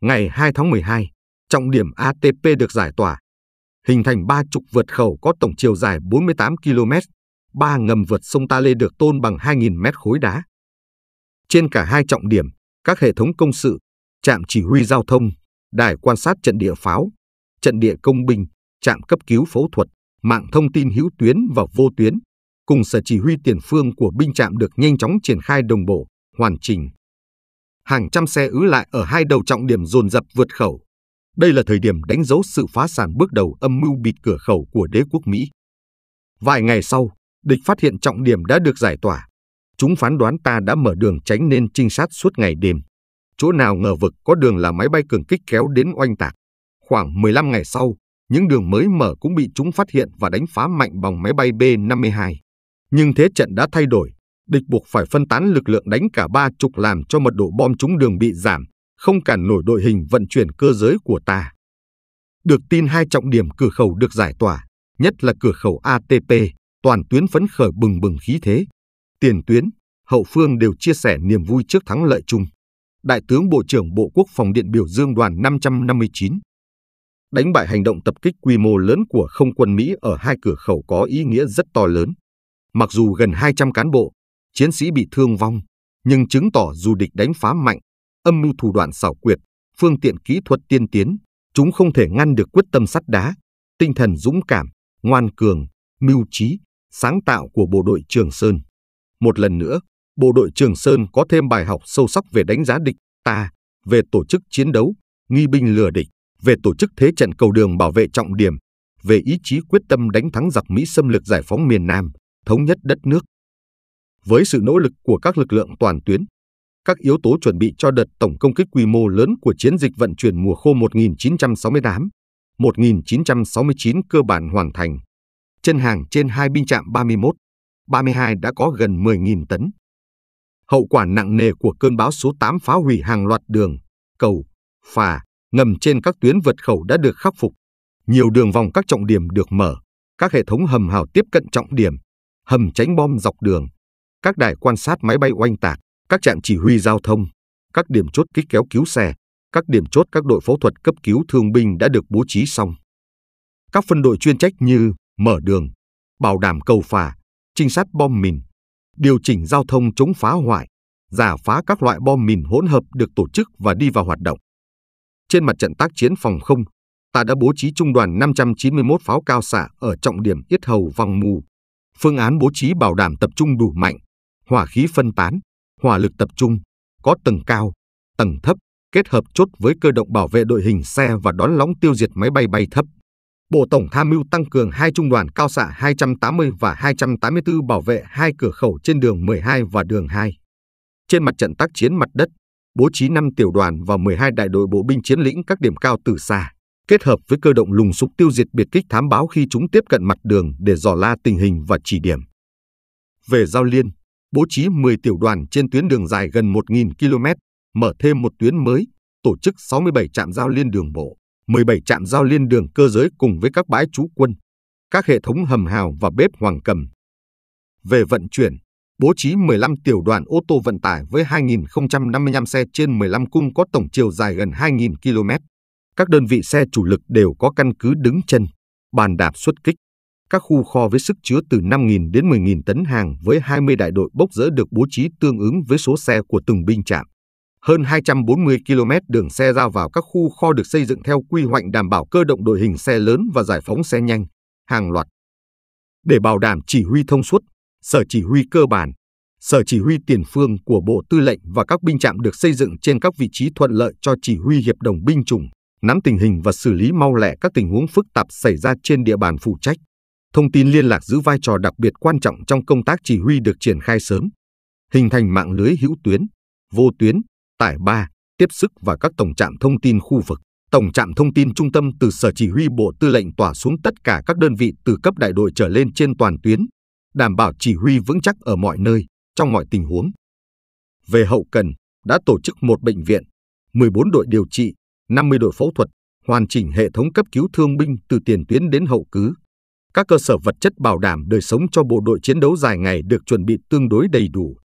[SPEAKER 1] Ngày 2 tháng 12, trọng điểm ATP được giải tỏa, hình thành ba trục vượt khẩu có tổng chiều dài 48 km, ba ngầm vượt sông Ta Lê được tôn bằng 2.000 mét khối đá. Trên cả hai trọng điểm, các hệ thống công sự, trạm chỉ huy giao thông, đài quan sát trận địa pháo, trận địa công binh, trạm cấp cứu phẫu thuật, mạng thông tin hữu tuyến và vô tuyến, cùng sở chỉ huy tiền phương của binh trạm được nhanh chóng triển khai đồng bộ, hoàn chỉnh. Hàng trăm xe ứ lại ở hai đầu trọng điểm dồn dập vượt khẩu, đây là thời điểm đánh dấu sự phá sản bước đầu âm mưu bịt cửa khẩu của đế quốc Mỹ. Vài ngày sau, địch phát hiện trọng điểm đã được giải tỏa. Chúng phán đoán ta đã mở đường tránh nên trinh sát suốt ngày đêm. Chỗ nào ngờ vực có đường là máy bay cường kích kéo đến oanh tạc. Khoảng 15 ngày sau, những đường mới mở cũng bị chúng phát hiện và đánh phá mạnh bằng máy bay B-52. Nhưng thế trận đã thay đổi, địch buộc phải phân tán lực lượng đánh cả ba trục làm cho mật độ bom trúng đường bị giảm, không cản nổi đội hình vận chuyển cơ giới của ta. Được tin hai trọng điểm cửa khẩu được giải tỏa, nhất là cửa khẩu ATP, toàn tuyến phấn khởi bừng bừng khí thế. Tiền tuyến, hậu phương đều chia sẻ niềm vui trước thắng lợi chung. Đại tướng Bộ trưởng Bộ Quốc phòng Điện biểu dương đoàn 559. Đánh bại hành động tập kích quy mô lớn của không quân Mỹ ở hai cửa khẩu có ý nghĩa rất to lớn. Mặc dù gần 200 cán bộ, chiến sĩ bị thương vong, nhưng chứng tỏ dù địch đánh phá mạnh, âm mưu thủ đoạn xảo quyệt, phương tiện kỹ thuật tiên tiến, chúng không thể ngăn được quyết tâm sắt đá, tinh thần dũng cảm, ngoan cường, mưu trí, sáng tạo của bộ đội Trường Sơn. Một lần nữa, bộ đội Trường Sơn có thêm bài học sâu sắc về đánh giá địch ta, về tổ chức chiến đấu, nghi binh lừa địch, về tổ chức thế trận cầu đường bảo vệ trọng điểm, về ý chí quyết tâm đánh thắng giặc Mỹ xâm lược giải phóng miền Nam, thống nhất đất nước. Với sự nỗ lực của các lực lượng toàn tuyến, các yếu tố chuẩn bị cho đợt tổng công kích quy mô lớn của chiến dịch vận chuyển mùa khô 1968-1969 cơ bản hoàn thành. Chân hàng trên hai binh trạm 31, 32 đã có gần 10.000 tấn. Hậu quả nặng nề của cơn bão số 8 phá hủy hàng loạt đường, cầu, phà, ngầm trên các tuyến vượt khẩu đã được khắc phục. Nhiều đường vòng các trọng điểm được mở, các hệ thống hầm hào tiếp cận trọng điểm, hầm tránh bom dọc đường, các đài quan sát máy bay oanh tạc, các trạm chỉ huy giao thông, các điểm chốt kích kéo cứu xe, các điểm chốt các đội phẫu thuật cấp cứu thương binh đã được bố trí xong. Các phân đội chuyên trách như mở đường, bảo đảm cầu phà, trinh sát bom mìn, điều chỉnh giao thông chống phá hoại, giả phá các loại bom mìn hỗn hợp được tổ chức và đi vào hoạt động. Trên mặt trận tác chiến phòng không, ta đã bố trí trung đoàn 591 pháo cao xạ ở trọng điểm Yết Hầu Vòng Mù. Phương án bố trí bảo đảm tập trung đủ mạnh, hỏa khí phân tán, hỏa lực tập trung, có tầng cao, tầng thấp, kết hợp chốt với cơ động bảo vệ đội hình xe và đón lóng tiêu diệt máy bay bay thấp. Bộ Tổng tham mưu tăng cường hai trung đoàn cao xạ 280 và 284 bảo vệ hai cửa khẩu trên đường 12 và đường 2. Trên mặt trận tác chiến mặt đất, bố trí 5 tiểu đoàn và 12 đại đội bộ binh chiến lĩnh các điểm cao từ xa, kết hợp với cơ động lùng sục tiêu diệt biệt kích thám báo khi chúng tiếp cận mặt đường để dò la tình hình và chỉ điểm. Về giao liên, bố trí 10 tiểu đoàn trên tuyến đường dài gần 1.000 km, mở thêm một tuyến mới, tổ chức 67 trạm giao liên đường bộ, 17 trạm giao liên đường cơ giới cùng với các bãi trú quân, các hệ thống hầm hào và bếp hoàng cầm. Về vận chuyển, bố trí 15 tiểu đoàn ô tô vận tải với 2.055 xe trên 15 cung có tổng chiều dài gần 2.000 km. Các đơn vị xe chủ lực đều có căn cứ đứng chân, bàn đạp xuất kích các khu kho với sức chứa từ 5.000 đến 10.000 tấn hàng với 20 đại đội bốc dỡ được bố trí tương ứng với số xe của từng binh trạm. Hơn 240 km đường xe ra vào các khu kho được xây dựng theo quy hoạch đảm bảo cơ động đội hình xe lớn và giải phóng xe nhanh, hàng loạt. Để bảo đảm chỉ huy thông suốt, sở chỉ huy cơ bản, sở chỉ huy tiền phương của Bộ Tư lệnh và các binh trạm được xây dựng trên các vị trí thuận lợi cho chỉ huy hiệp đồng binh chủng, nắm tình hình và xử lý mau lẹ các tình huống phức tạp xảy ra trên địa bàn phụ trách thông tin liên lạc giữ vai trò đặc biệt quan trọng trong công tác chỉ huy được triển khai sớm, hình thành mạng lưới hữu tuyến, vô tuyến, tải ba, tiếp sức và các tổng trạm thông tin khu vực. Tổng trạm thông tin trung tâm từ Sở Chỉ huy Bộ Tư lệnh tỏa xuống tất cả các đơn vị từ cấp đại đội trở lên trên toàn tuyến, đảm bảo chỉ huy vững chắc ở mọi nơi, trong mọi tình huống. Về hậu cần, đã tổ chức một bệnh viện, 14 đội điều trị, 50 đội phẫu thuật, hoàn chỉnh hệ thống cấp cứu thương binh từ tiền tuyến đến hậu cứ các cơ sở vật chất bảo đảm đời sống cho bộ đội chiến đấu dài ngày được chuẩn bị tương đối đầy đủ.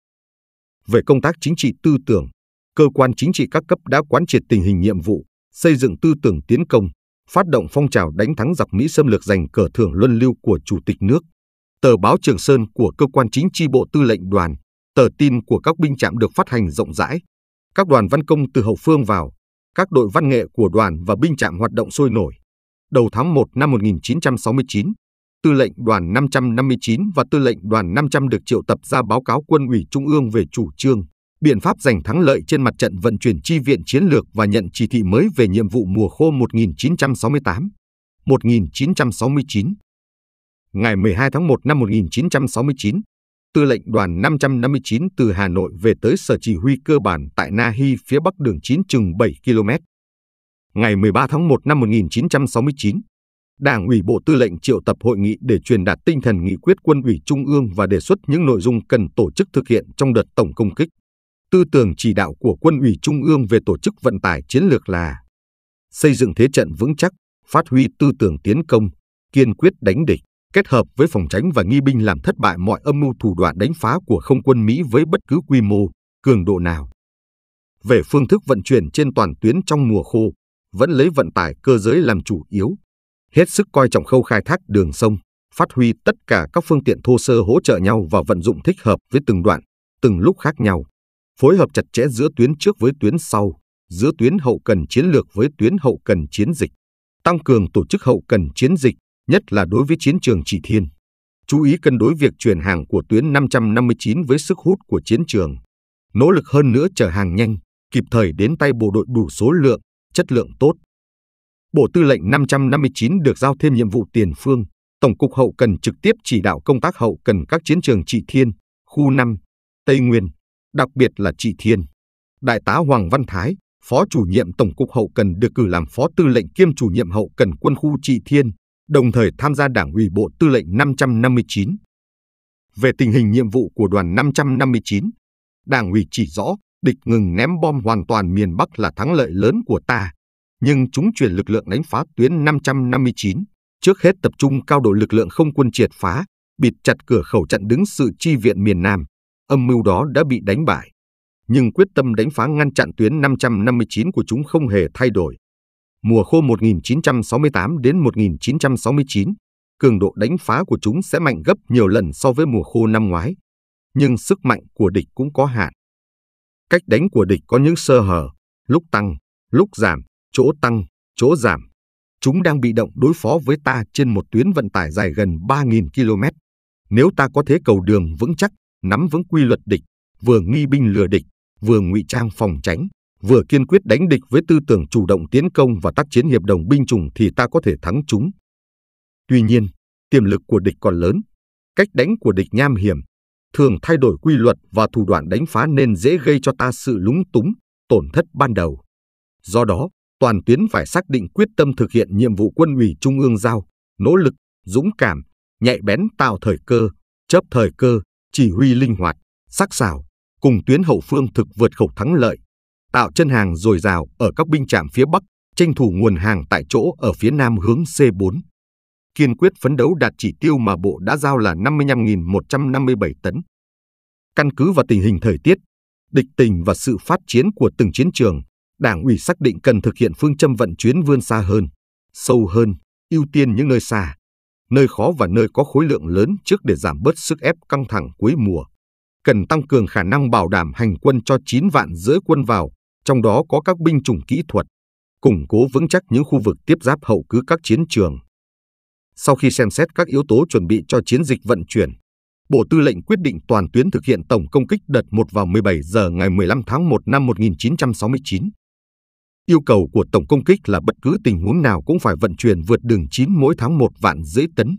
[SPEAKER 1] Về công tác chính trị tư tưởng, cơ quan chính trị các cấp đã quán triệt tình hình nhiệm vụ, xây dựng tư tưởng tiến công, phát động phong trào đánh thắng giặc Mỹ xâm lược giành cờ thưởng luân lưu của Chủ tịch nước. Tờ báo Trường Sơn của cơ quan chính trị Bộ Tư lệnh Đoàn, tờ tin của các binh trạm được phát hành rộng rãi. Các đoàn văn công từ hậu phương vào, các đội văn nghệ của đoàn và binh trạm hoạt động sôi nổi. Đầu tháng 1 năm 1969, tư lệnh đoàn 559 và tư lệnh đoàn 500 được triệu tập ra báo cáo quân ủy Trung ương về chủ trương, biện pháp giành thắng lợi trên mặt trận vận chuyển chi viện chiến lược và nhận chỉ thị mới về nhiệm vụ mùa khô 1968. 1969 Ngày 12 tháng 1 năm 1969, Tư lệnh đoàn 559 từ Hà Nội về tới sở chỉ huy cơ bản tại Na Hi phía bắc đường 9 chừng 7 km. Ngày 13 tháng 1 năm 1969, Đảng ủy Bộ Tư lệnh triệu tập hội nghị để truyền đạt tinh thần nghị quyết quân ủy Trung ương và đề xuất những nội dung cần tổ chức thực hiện trong đợt tổng công kích. Tư tưởng chỉ đạo của quân ủy Trung ương về tổ chức vận tải chiến lược là xây dựng thế trận vững chắc, phát huy tư tưởng tiến công, kiên quyết đánh địch, kết hợp với phòng tránh và nghi binh làm thất bại mọi âm mưu thủ đoạn đánh phá của không quân Mỹ với bất cứ quy mô, cường độ nào. Về phương thức vận chuyển trên toàn tuyến trong mùa khô, vẫn lấy vận tải cơ giới làm chủ yếu, hết sức coi trọng khâu khai thác đường sông, phát huy tất cả các phương tiện thô sơ hỗ trợ nhau và vận dụng thích hợp với từng đoạn, từng lúc khác nhau, phối hợp chặt chẽ giữa tuyến trước với tuyến sau, giữa tuyến hậu cần chiến lược với tuyến hậu cần chiến dịch, tăng cường tổ chức hậu cần chiến dịch, nhất là đối với chiến trường Chỉ Thiên. Chú ý cân đối việc chuyển hàng của tuyến 559 với sức hút của chiến trường. Nỗ lực hơn nữa chở hàng nhanh, kịp thời đến tay bộ đội đủ số lượng, chất lượng tốt. Bộ Tư lệnh 559 được giao thêm nhiệm vụ tiền phương, Tổng cục Hậu cần trực tiếp chỉ đạo công tác hậu cần các chiến trường Trị Thiên, khu 5, Tây Nguyên, đặc biệt là Trị Thiên. Đại tá Hoàng Văn Thái, Phó chủ nhiệm Tổng cục Hậu cần được cử làm Phó Tư lệnh kiêm chủ nhiệm Hậu cần quân khu Trị Thiên, đồng thời tham gia Đảng ủy Bộ Tư lệnh 559. Về tình hình nhiệm vụ của đoàn 559, Đảng ủy chỉ rõ địch ngừng ném bom hoàn toàn miền Bắc là thắng lợi lớn của ta nhưng chúng chuyển lực lượng đánh phá tuyến 559, trước hết tập trung cao độ lực lượng không quân triệt phá, bịt chặt cửa khẩu chặn đứng sự chi viện miền Nam. Âm mưu đó đã bị đánh bại, nhưng quyết tâm đánh phá ngăn chặn tuyến 559 của chúng không hề thay đổi. Mùa khô 1968 đến 1969, cường độ đánh phá của chúng sẽ mạnh gấp nhiều lần so với mùa khô năm ngoái, nhưng sức mạnh của địch cũng có hạn. Cách đánh của địch có những sơ hở, lúc tăng, lúc giảm, chỗ tăng, chỗ giảm. Chúng đang bị động đối phó với ta trên một tuyến vận tải dài gần 3.000 km. Nếu ta có thế cầu đường vững chắc, nắm vững quy luật địch, vừa nghi binh lừa địch, vừa ngụy trang phòng tránh, vừa kiên quyết đánh địch với tư tưởng chủ động tiến công và tác chiến hiệp đồng binh chủng thì ta có thể thắng chúng. Tuy nhiên, tiềm lực của địch còn lớn, cách đánh của địch nham hiểm, thường thay đổi quy luật và thủ đoạn đánh phá nên dễ gây cho ta sự lúng túng, tổn thất ban đầu. Do đó, toàn tuyến phải xác định quyết tâm thực hiện nhiệm vụ quân ủy trung ương giao, nỗ lực, dũng cảm, nhạy bén tạo thời cơ, chấp thời cơ, chỉ huy linh hoạt, sắc sảo, cùng tuyến hậu phương thực vượt khẩu thắng lợi, tạo chân hàng dồi dào ở các binh trạm phía Bắc, tranh thủ nguồn hàng tại chỗ ở phía Nam hướng C4. Kiên quyết phấn đấu đạt chỉ tiêu mà Bộ đã giao là 55.157 tấn. Căn cứ vào tình hình thời tiết, địch tình và sự phát triển của từng chiến trường, Đảng ủy xác định cần thực hiện phương châm vận chuyến vươn xa hơn, sâu hơn, ưu tiên những nơi xa, nơi khó và nơi có khối lượng lớn trước để giảm bớt sức ép căng thẳng cuối mùa. Cần tăng cường khả năng bảo đảm hành quân cho 9 vạn rưỡi quân vào, trong đó có các binh chủng kỹ thuật, củng cố vững chắc những khu vực tiếp giáp hậu cứ các chiến trường. Sau khi xem xét các yếu tố chuẩn bị cho chiến dịch vận chuyển, Bộ Tư lệnh quyết định toàn tuyến thực hiện tổng công kích đợt 1 vào 17 giờ ngày 15 tháng 1 năm 1969. Yêu cầu của tổng công kích là bất cứ tình huống nào cũng phải vận chuyển vượt đường chín mỗi tháng một vạn rưỡi tấn.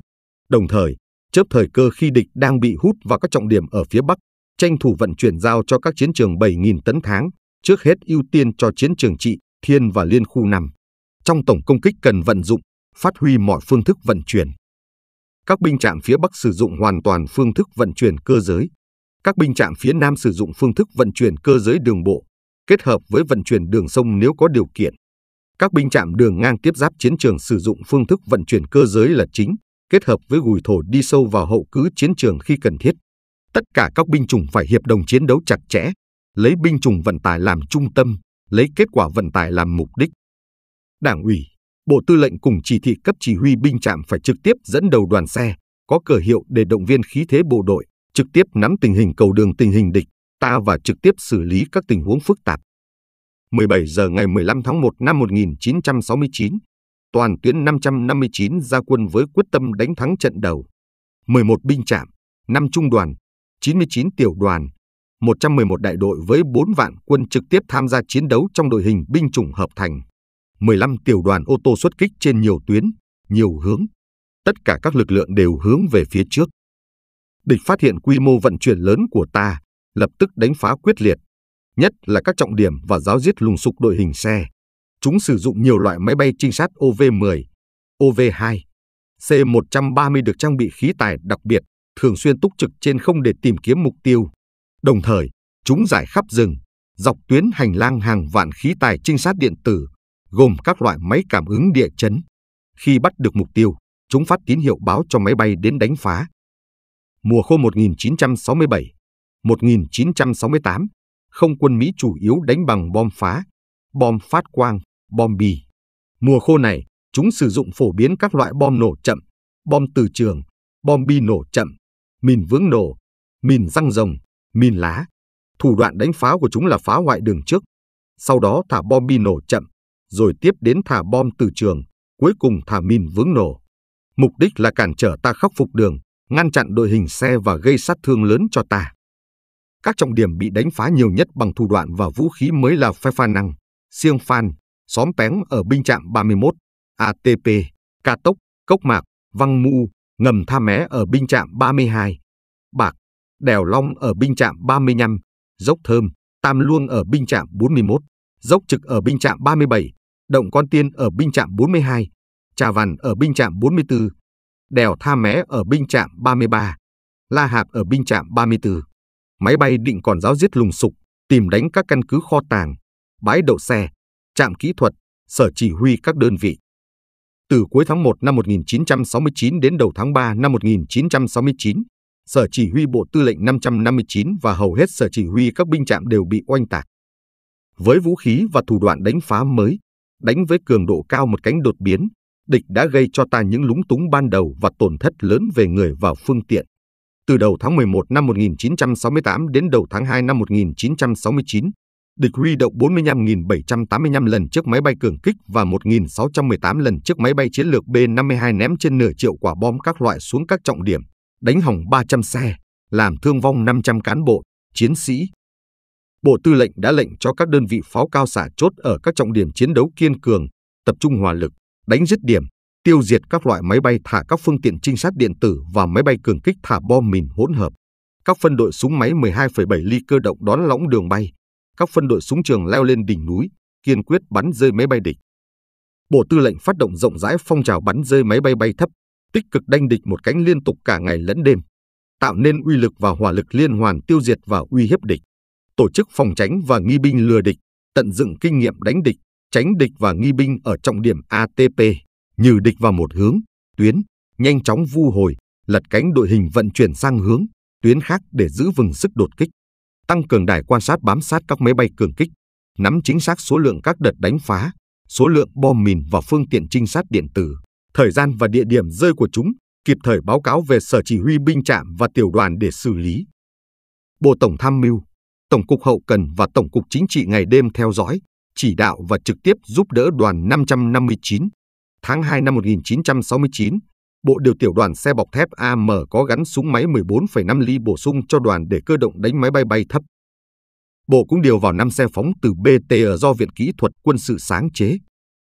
[SPEAKER 1] Đồng thời, chớp thời cơ khi địch đang bị hút vào các trọng điểm ở phía Bắc, tranh thủ vận chuyển giao cho các chiến trường 7.000 tấn tháng, trước hết ưu tiên cho chiến trường trị, thiên và liên khu 5. Trong tổng công kích cần vận dụng, phát huy mọi phương thức vận chuyển. Các binh trạm phía Bắc sử dụng hoàn toàn phương thức vận chuyển cơ giới. Các binh trạm phía Nam sử dụng phương thức vận chuyển cơ giới đường bộ, kết hợp với vận chuyển đường sông nếu có điều kiện. Các binh trạm đường ngang tiếp giáp chiến trường sử dụng phương thức vận chuyển cơ giới là chính, kết hợp với gùi thổ đi sâu vào hậu cứ chiến trường khi cần thiết. Tất cả các binh chủng phải hiệp đồng chiến đấu chặt chẽ, lấy binh chủng vận tải làm trung tâm, lấy kết quả vận tải làm mục đích. Đảng ủy, Bộ Tư lệnh cùng chỉ thị cấp chỉ huy binh trạm phải trực tiếp dẫn đầu đoàn xe, có cờ hiệu để động viên khí thế bộ đội, trực tiếp nắm tình hình cầu đường tình hình địch, ta và trực tiếp xử lý các tình huống phức tạp. 17 giờ ngày 15 tháng 1 năm 1969, toàn tuyến 559 ra quân với quyết tâm đánh thắng trận đầu. 11 binh trạm, 5 trung đoàn, 99 tiểu đoàn, 111 đại đội với 4 vạn quân trực tiếp tham gia chiến đấu trong đội hình binh chủng hợp thành. 15 tiểu đoàn ô tô xuất kích trên nhiều tuyến, nhiều hướng. Tất cả các lực lượng đều hướng về phía trước. Địch phát hiện quy mô vận chuyển lớn của ta, lập tức đánh phá quyết liệt, nhất là các trọng điểm và giáo giết lùng sục đội hình xe. Chúng sử dụng nhiều loại máy bay trinh sát OV-10, OV-2, C-130 được trang bị khí tài đặc biệt, thường xuyên túc trực trên không để tìm kiếm mục tiêu. Đồng thời, chúng giải khắp rừng, dọc tuyến hành lang hàng vạn khí tài trinh sát điện tử, gồm các loại máy cảm ứng địa chấn. Khi bắt được mục tiêu, chúng phát tín hiệu báo cho máy bay đến đánh phá. Mùa khô 1967, 1968, không quân Mỹ chủ yếu đánh bằng bom phá, bom phát quang, bom bì. Mùa khô này, chúng sử dụng phổ biến các loại bom nổ chậm, bom từ trường, bom bi nổ chậm, mìn vướng nổ, mìn răng rồng, mìn lá. Thủ đoạn đánh phá của chúng là phá hoại đường trước, sau đó thả bom bi nổ chậm, rồi tiếp đến thả bom từ trường, cuối cùng thả mìn vướng nổ. Mục đích là cản trở ta khắc phục đường, ngăn chặn đội hình xe và gây sát thương lớn cho ta. Các trọng điểm bị đánh phá nhiều nhất bằng thủ đoạn và vũ khí mới là Phai Phan Năng, Siêng Phan, Xóm Péng ở binh trạm 31, ATP, Ca Tốc, Cốc Mạc, Văng Mu, Ngầm Tha Mé ở binh trạm 32, Bạc, Đèo Long ở binh trạm 35, Dốc Thơm, Tam Luông ở binh trạm 41, Dốc Trực ở binh trạm 37, Động Con Tiên ở binh trạm 42, Trà vằn ở binh trạm 44, Đèo Tha Mé ở binh trạm 33, La hạp ở binh trạm 34 máy bay định còn giáo giết lùng sục, tìm đánh các căn cứ kho tàng, bãi đậu xe, trạm kỹ thuật, sở chỉ huy các đơn vị. Từ cuối tháng 1 năm 1969 đến đầu tháng 3 năm 1969, Sở Chỉ huy Bộ Tư lệnh 559 và hầu hết Sở Chỉ huy các binh trạm đều bị oanh tạc. Với vũ khí và thủ đoạn đánh phá mới, đánh với cường độ cao một cánh đột biến, địch đã gây cho ta những lúng túng ban đầu và tổn thất lớn về người và phương tiện. Từ đầu tháng 11 năm 1968 đến đầu tháng 2 năm 1969, địch huy động 45.785 lần chiếc máy bay cường kích và 1.618 lần chiếc máy bay chiến lược B-52 ném trên nửa triệu quả bom các loại xuống các trọng điểm, đánh hỏng 300 xe, làm thương vong 500 cán bộ, chiến sĩ. Bộ Tư lệnh đã lệnh cho các đơn vị pháo cao xả chốt ở các trọng điểm chiến đấu kiên cường, tập trung hỏa lực, đánh dứt điểm, tiêu diệt các loại máy bay thả các phương tiện trinh sát điện tử và máy bay cường kích thả bom mìn hỗn hợp, các phân đội súng máy 12,7 ly cơ động đón lõng đường bay, các phân đội súng trường leo lên đỉnh núi, kiên quyết bắn rơi máy bay địch. Bộ Tư lệnh phát động rộng rãi phong trào bắn rơi máy bay bay thấp, tích cực đánh địch một cánh liên tục cả ngày lẫn đêm, tạo nên uy lực và hỏa lực liên hoàn tiêu diệt và uy hiếp địch. Tổ chức phòng tránh và nghi binh lừa địch, tận dụng kinh nghiệm đánh địch, tránh địch và nghi binh ở trọng điểm ATP nhừ địch vào một hướng, tuyến, nhanh chóng vu hồi, lật cánh đội hình vận chuyển sang hướng, tuyến khác để giữ vững sức đột kích. Tăng cường đài quan sát bám sát các máy bay cường kích, nắm chính xác số lượng các đợt đánh phá, số lượng bom mìn và phương tiện trinh sát điện tử, thời gian và địa điểm rơi của chúng, kịp thời báo cáo về sở chỉ huy binh trạm và tiểu đoàn để xử lý. Bộ Tổng tham mưu, Tổng cục Hậu cần và Tổng cục Chính trị ngày đêm theo dõi, chỉ đạo và trực tiếp giúp đỡ đoàn 559 tháng 2 năm 1969, Bộ Điều tiểu đoàn xe bọc thép AM có gắn súng máy 14,5 ly bổ sung cho đoàn để cơ động đánh máy bay bay thấp. Bộ cũng điều vào 5 xe phóng từ BT ở e do Viện Kỹ thuật Quân sự sáng chế.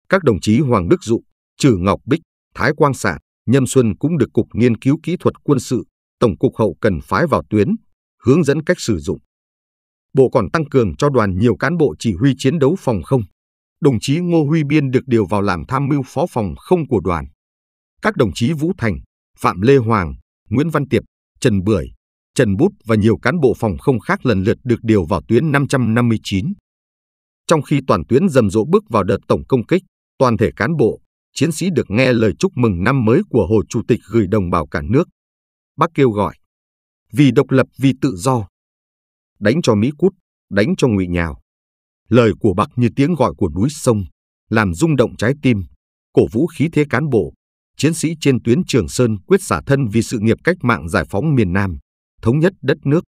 [SPEAKER 1] Các đồng chí Hoàng Đức Dụ, Trừ Ngọc Bích, Thái Quang Sản, Nhâm Xuân cũng được Cục Nghiên cứu Kỹ thuật Quân sự, Tổng cục Hậu cần phái vào tuyến, hướng dẫn cách sử dụng. Bộ còn tăng cường cho đoàn nhiều cán bộ chỉ huy chiến đấu phòng không đồng chí Ngô Huy Biên được điều vào làm tham mưu phó phòng không của đoàn. Các đồng chí Vũ Thành, Phạm Lê Hoàng, Nguyễn Văn Tiệp, Trần Bưởi, Trần Bút và nhiều cán bộ phòng không khác lần lượt được điều vào tuyến 559. Trong khi toàn tuyến rầm rộ bước vào đợt tổng công kích, toàn thể cán bộ, chiến sĩ được nghe lời chúc mừng năm mới của Hồ Chủ tịch gửi đồng bào cả nước. Bác kêu gọi, vì độc lập, vì tự do. Đánh cho Mỹ cút, đánh cho ngụy nhào. Lời của bác như tiếng gọi của núi sông, làm rung động trái tim, cổ vũ khí thế cán bộ, chiến sĩ trên tuyến Trường Sơn quyết xả thân vì sự nghiệp cách mạng giải phóng miền Nam, thống nhất đất nước.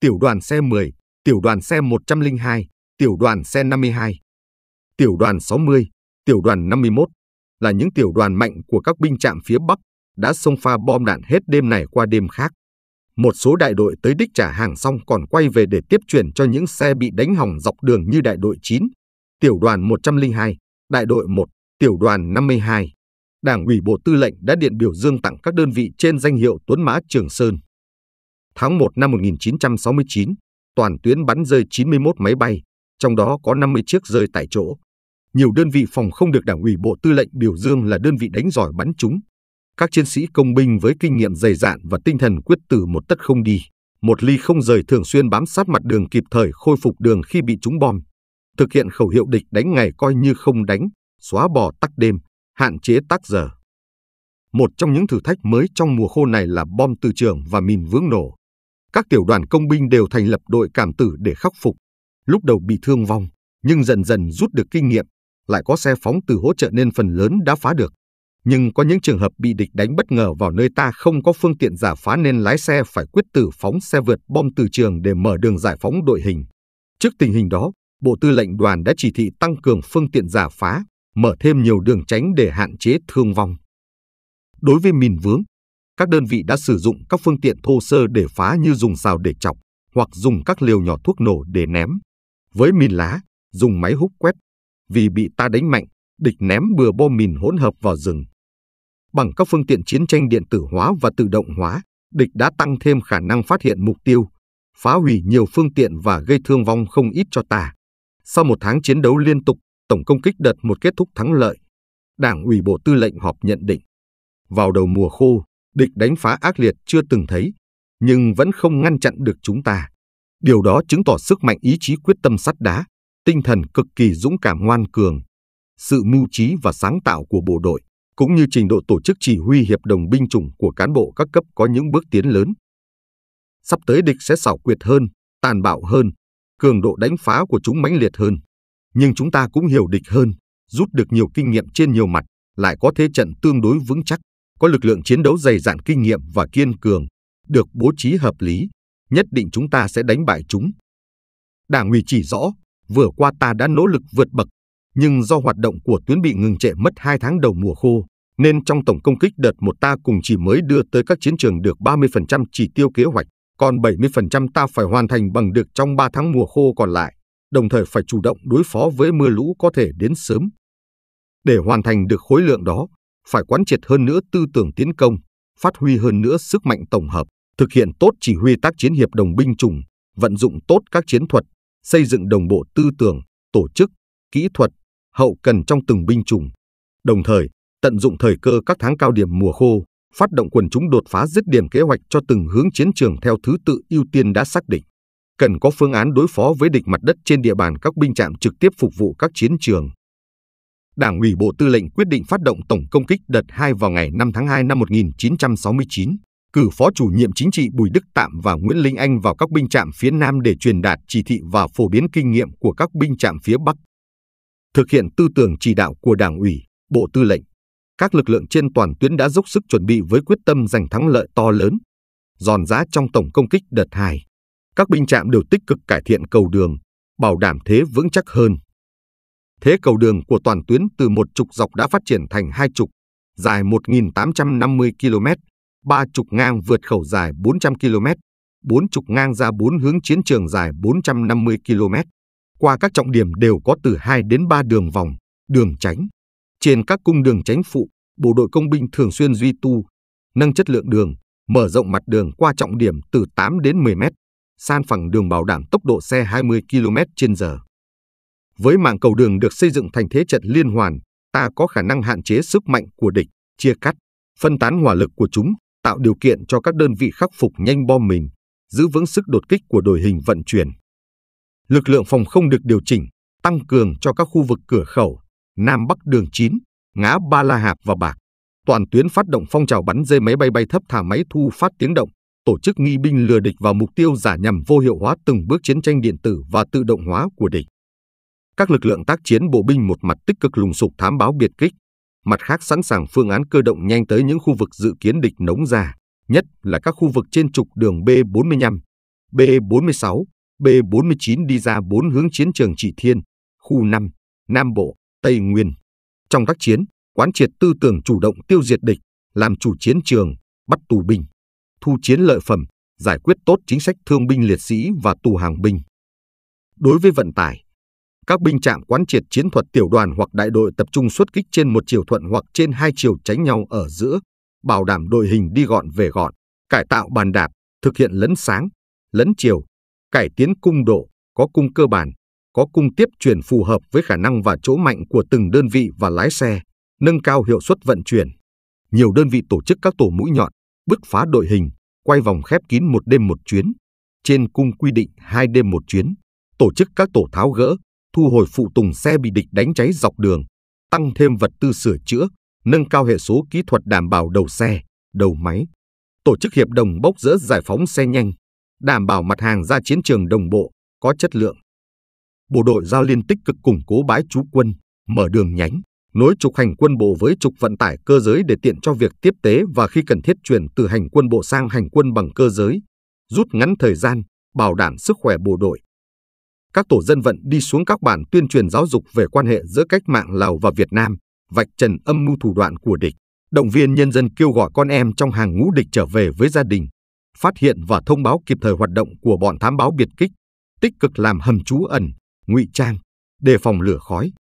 [SPEAKER 1] Tiểu đoàn xe 10, tiểu đoàn xe 102, tiểu đoàn xe 52, tiểu đoàn 60, tiểu đoàn 51 là những tiểu đoàn mạnh của các binh trạm phía Bắc đã xông pha bom đạn hết đêm này qua đêm khác. Một số đại đội tới đích trả hàng xong còn quay về để tiếp chuyển cho những xe bị đánh hỏng dọc đường như đại đội 9, tiểu đoàn 102, đại đội 1, tiểu đoàn 52. Đảng ủy Bộ Tư lệnh đã điện biểu dương tặng các đơn vị trên danh hiệu Tuấn Mã Trường Sơn. Tháng 1 năm 1969, toàn tuyến bắn rơi 91 máy bay, trong đó có 50 chiếc rơi tại chỗ. Nhiều đơn vị phòng không được Đảng ủy Bộ Tư lệnh biểu dương là đơn vị đánh giỏi bắn chúng, các chiến sĩ công binh với kinh nghiệm dày dạn và tinh thần quyết tử một tất không đi, một ly không rời thường xuyên bám sát mặt đường kịp thời khôi phục đường khi bị trúng bom, thực hiện khẩu hiệu địch đánh ngày coi như không đánh, xóa bỏ tắc đêm, hạn chế tác giờ. Một trong những thử thách mới trong mùa khô này là bom từ trường và mìn vướng nổ. Các tiểu đoàn công binh đều thành lập đội cảm tử để khắc phục. Lúc đầu bị thương vong, nhưng dần dần rút được kinh nghiệm, lại có xe phóng từ hỗ trợ nên phần lớn đã phá được nhưng có những trường hợp bị địch đánh bất ngờ vào nơi ta không có phương tiện giả phá nên lái xe phải quyết tử phóng xe vượt bom từ trường để mở đường giải phóng đội hình. Trước tình hình đó, Bộ Tư lệnh đoàn đã chỉ thị tăng cường phương tiện giả phá, mở thêm nhiều đường tránh để hạn chế thương vong. Đối với mìn vướng, các đơn vị đã sử dụng các phương tiện thô sơ để phá như dùng xào để chọc hoặc dùng các liều nhỏ thuốc nổ để ném. Với mìn lá, dùng máy hút quét. Vì bị ta đánh mạnh, địch ném bừa bom mìn hỗn hợp vào rừng Bằng các phương tiện chiến tranh điện tử hóa và tự động hóa, địch đã tăng thêm khả năng phát hiện mục tiêu, phá hủy nhiều phương tiện và gây thương vong không ít cho ta. Sau một tháng chiến đấu liên tục, tổng công kích đợt một kết thúc thắng lợi. Đảng ủy Bộ Tư lệnh họp nhận định. Vào đầu mùa khô, địch đánh phá ác liệt chưa từng thấy, nhưng vẫn không ngăn chặn được chúng ta. Điều đó chứng tỏ sức mạnh ý chí quyết tâm sắt đá, tinh thần cực kỳ dũng cảm ngoan cường, sự mưu trí và sáng tạo của bộ đội cũng như trình độ tổ chức chỉ huy hiệp đồng binh chủng của cán bộ các cấp có những bước tiến lớn. Sắp tới địch sẽ xảo quyệt hơn, tàn bạo hơn, cường độ đánh phá của chúng mãnh liệt hơn. Nhưng chúng ta cũng hiểu địch hơn, rút được nhiều kinh nghiệm trên nhiều mặt, lại có thế trận tương đối vững chắc, có lực lượng chiến đấu dày dạn kinh nghiệm và kiên cường, được bố trí hợp lý, nhất định chúng ta sẽ đánh bại chúng. Đảng ủy chỉ rõ, vừa qua ta đã nỗ lực vượt bậc nhưng do hoạt động của tuyến bị ngừng trệ mất 2 tháng đầu mùa khô, nên trong tổng công kích đợt một ta cùng chỉ mới đưa tới các chiến trường được 30% chỉ tiêu kế hoạch, còn 70% ta phải hoàn thành bằng được trong 3 tháng mùa khô còn lại, đồng thời phải chủ động đối phó với mưa lũ có thể đến sớm. Để hoàn thành được khối lượng đó, phải quán triệt hơn nữa tư tưởng tiến công, phát huy hơn nữa sức mạnh tổng hợp, thực hiện tốt chỉ huy tác chiến hiệp đồng binh chủng, vận dụng tốt các chiến thuật, xây dựng đồng bộ tư tưởng, tổ chức, kỹ thuật, hậu cần trong từng binh chủng. Đồng thời, tận dụng thời cơ các tháng cao điểm mùa khô, phát động quần chúng đột phá dứt điểm kế hoạch cho từng hướng chiến trường theo thứ tự ưu tiên đã xác định. Cần có phương án đối phó với địch mặt đất trên địa bàn các binh trạm trực tiếp phục vụ các chiến trường. Đảng ủy Bộ Tư lệnh quyết định phát động tổng công kích đợt 2 vào ngày 5 tháng 2 năm 1969, cử phó chủ nhiệm chính trị Bùi Đức Tạm và Nguyễn Linh Anh vào các binh trạm phía Nam để truyền đạt chỉ thị và phổ biến kinh nghiệm của các binh trạm phía Bắc thực hiện tư tưởng chỉ đạo của Đảng ủy, Bộ Tư lệnh. Các lực lượng trên toàn tuyến đã dốc sức chuẩn bị với quyết tâm giành thắng lợi to lớn, giòn giã trong tổng công kích đợt 2. Các binh trạm đều tích cực cải thiện cầu đường, bảo đảm thế vững chắc hơn. Thế cầu đường của toàn tuyến từ một trục dọc đã phát triển thành hai trục, dài 1.850 km, ba trục ngang vượt khẩu dài 400 km, bốn trục ngang ra bốn hướng chiến trường dài 450 km qua các trọng điểm đều có từ 2 đến 3 đường vòng, đường tránh. Trên các cung đường tránh phụ, bộ đội công binh thường xuyên duy tu, nâng chất lượng đường, mở rộng mặt đường qua trọng điểm từ 8 đến 10 mét, san phẳng đường bảo đảm tốc độ xe 20 km/h. Với mạng cầu đường được xây dựng thành thế trận liên hoàn, ta có khả năng hạn chế sức mạnh của địch, chia cắt, phân tán hỏa lực của chúng, tạo điều kiện cho các đơn vị khắc phục nhanh bom mình, giữ vững sức đột kích của đội hình vận chuyển lực lượng phòng không được điều chỉnh, tăng cường cho các khu vực cửa khẩu, Nam Bắc đường 9, ngã Ba La Hạp và Bạc. Toàn tuyến phát động phong trào bắn dây máy bay bay thấp thả máy thu phát tiếng động, tổ chức nghi binh lừa địch vào mục tiêu giả nhằm vô hiệu hóa từng bước chiến tranh điện tử và tự động hóa của địch. Các lực lượng tác chiến bộ binh một mặt tích cực lùng sục thám báo biệt kích, mặt khác sẵn sàng phương án cơ động nhanh tới những khu vực dự kiến địch nóng ra, nhất là các khu vực trên trục đường B45, B46, B-49 đi ra bốn hướng chiến trường Trị Thiên, khu 5, Nam Bộ, Tây Nguyên. Trong tác chiến, quán triệt tư tưởng chủ động tiêu diệt địch, làm chủ chiến trường, bắt tù binh, thu chiến lợi phẩm, giải quyết tốt chính sách thương binh liệt sĩ và tù hàng binh. Đối với vận tải, các binh trạm quán triệt chiến thuật tiểu đoàn hoặc đại đội tập trung xuất kích trên một chiều thuận hoặc trên hai chiều tránh nhau ở giữa, bảo đảm đội hình đi gọn về gọn, cải tạo bàn đạp, thực hiện lấn sáng, lấn chiều, cải tiến cung độ, có cung cơ bản, có cung tiếp chuyển phù hợp với khả năng và chỗ mạnh của từng đơn vị và lái xe, nâng cao hiệu suất vận chuyển. Nhiều đơn vị tổ chức các tổ mũi nhọn, bứt phá đội hình, quay vòng khép kín một đêm một chuyến. Trên cung quy định hai đêm một chuyến, tổ chức các tổ tháo gỡ, thu hồi phụ tùng xe bị địch đánh cháy dọc đường, tăng thêm vật tư sửa chữa, nâng cao hệ số kỹ thuật đảm bảo đầu xe, đầu máy. Tổ chức hiệp đồng bốc rỡ giải phóng xe nhanh, đảm bảo mặt hàng ra chiến trường đồng bộ, có chất lượng. Bộ đội giao liên tích cực củng cố bãi trú quân, mở đường nhánh, nối trục hành quân bộ với trục vận tải cơ giới để tiện cho việc tiếp tế và khi cần thiết chuyển từ hành quân bộ sang hành quân bằng cơ giới, rút ngắn thời gian, bảo đảm sức khỏe bộ đội. Các tổ dân vận đi xuống các bản tuyên truyền giáo dục về quan hệ giữa cách mạng Lào và Việt Nam, vạch trần âm mưu thủ đoạn của địch, động viên nhân dân kêu gọi con em trong hàng ngũ địch trở về với gia đình, phát hiện và thông báo kịp thời hoạt động của bọn thám báo biệt kích, tích cực làm hầm trú ẩn, ngụy trang, đề phòng lửa khói.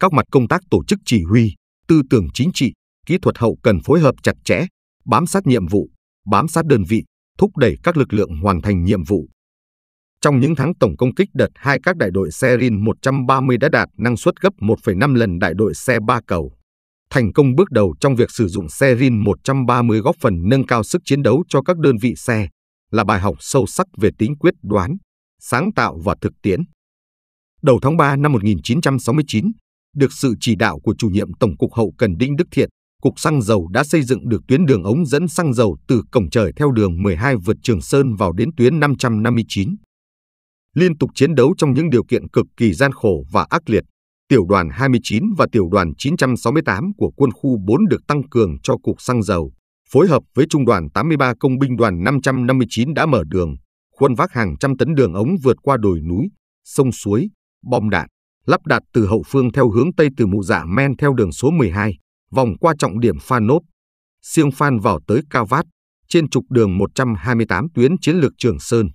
[SPEAKER 1] Các mặt công tác tổ chức chỉ huy, tư tưởng chính trị, kỹ thuật hậu cần phối hợp chặt chẽ, bám sát nhiệm vụ, bám sát đơn vị, thúc đẩy các lực lượng hoàn thành nhiệm vụ. Trong những tháng tổng công kích đợt 2 các đại đội xe RIN 130 đã đạt năng suất gấp 1,5 lần đại đội xe 3 cầu thành công bước đầu trong việc sử dụng xe RIN 130 góp phần nâng cao sức chiến đấu cho các đơn vị xe, là bài học sâu sắc về tính quyết đoán, sáng tạo và thực tiễn. Đầu tháng 3 năm 1969, được sự chỉ đạo của chủ nhiệm Tổng cục Hậu Cần Đinh Đức Thiện, Cục Xăng Dầu đã xây dựng được tuyến đường ống dẫn xăng dầu từ cổng trời theo đường 12 vượt Trường Sơn vào đến tuyến 559. Liên tục chiến đấu trong những điều kiện cực kỳ gian khổ và ác liệt, tiểu đoàn 29 và tiểu đoàn 968 của quân khu 4 được tăng cường cho Cục Xăng Dầu, phối hợp với Trung đoàn 83 Công binh đoàn 559 đã mở đường, khuôn vác hàng trăm tấn đường ống vượt qua đồi núi, sông suối, bom đạn, lắp đặt từ hậu phương theo hướng Tây từ mụ dạ men theo đường số 12, vòng qua trọng điểm Pha Nốp, siêng Phan vào tới Cao Vát, trên trục đường 128 tuyến chiến lược Trường Sơn.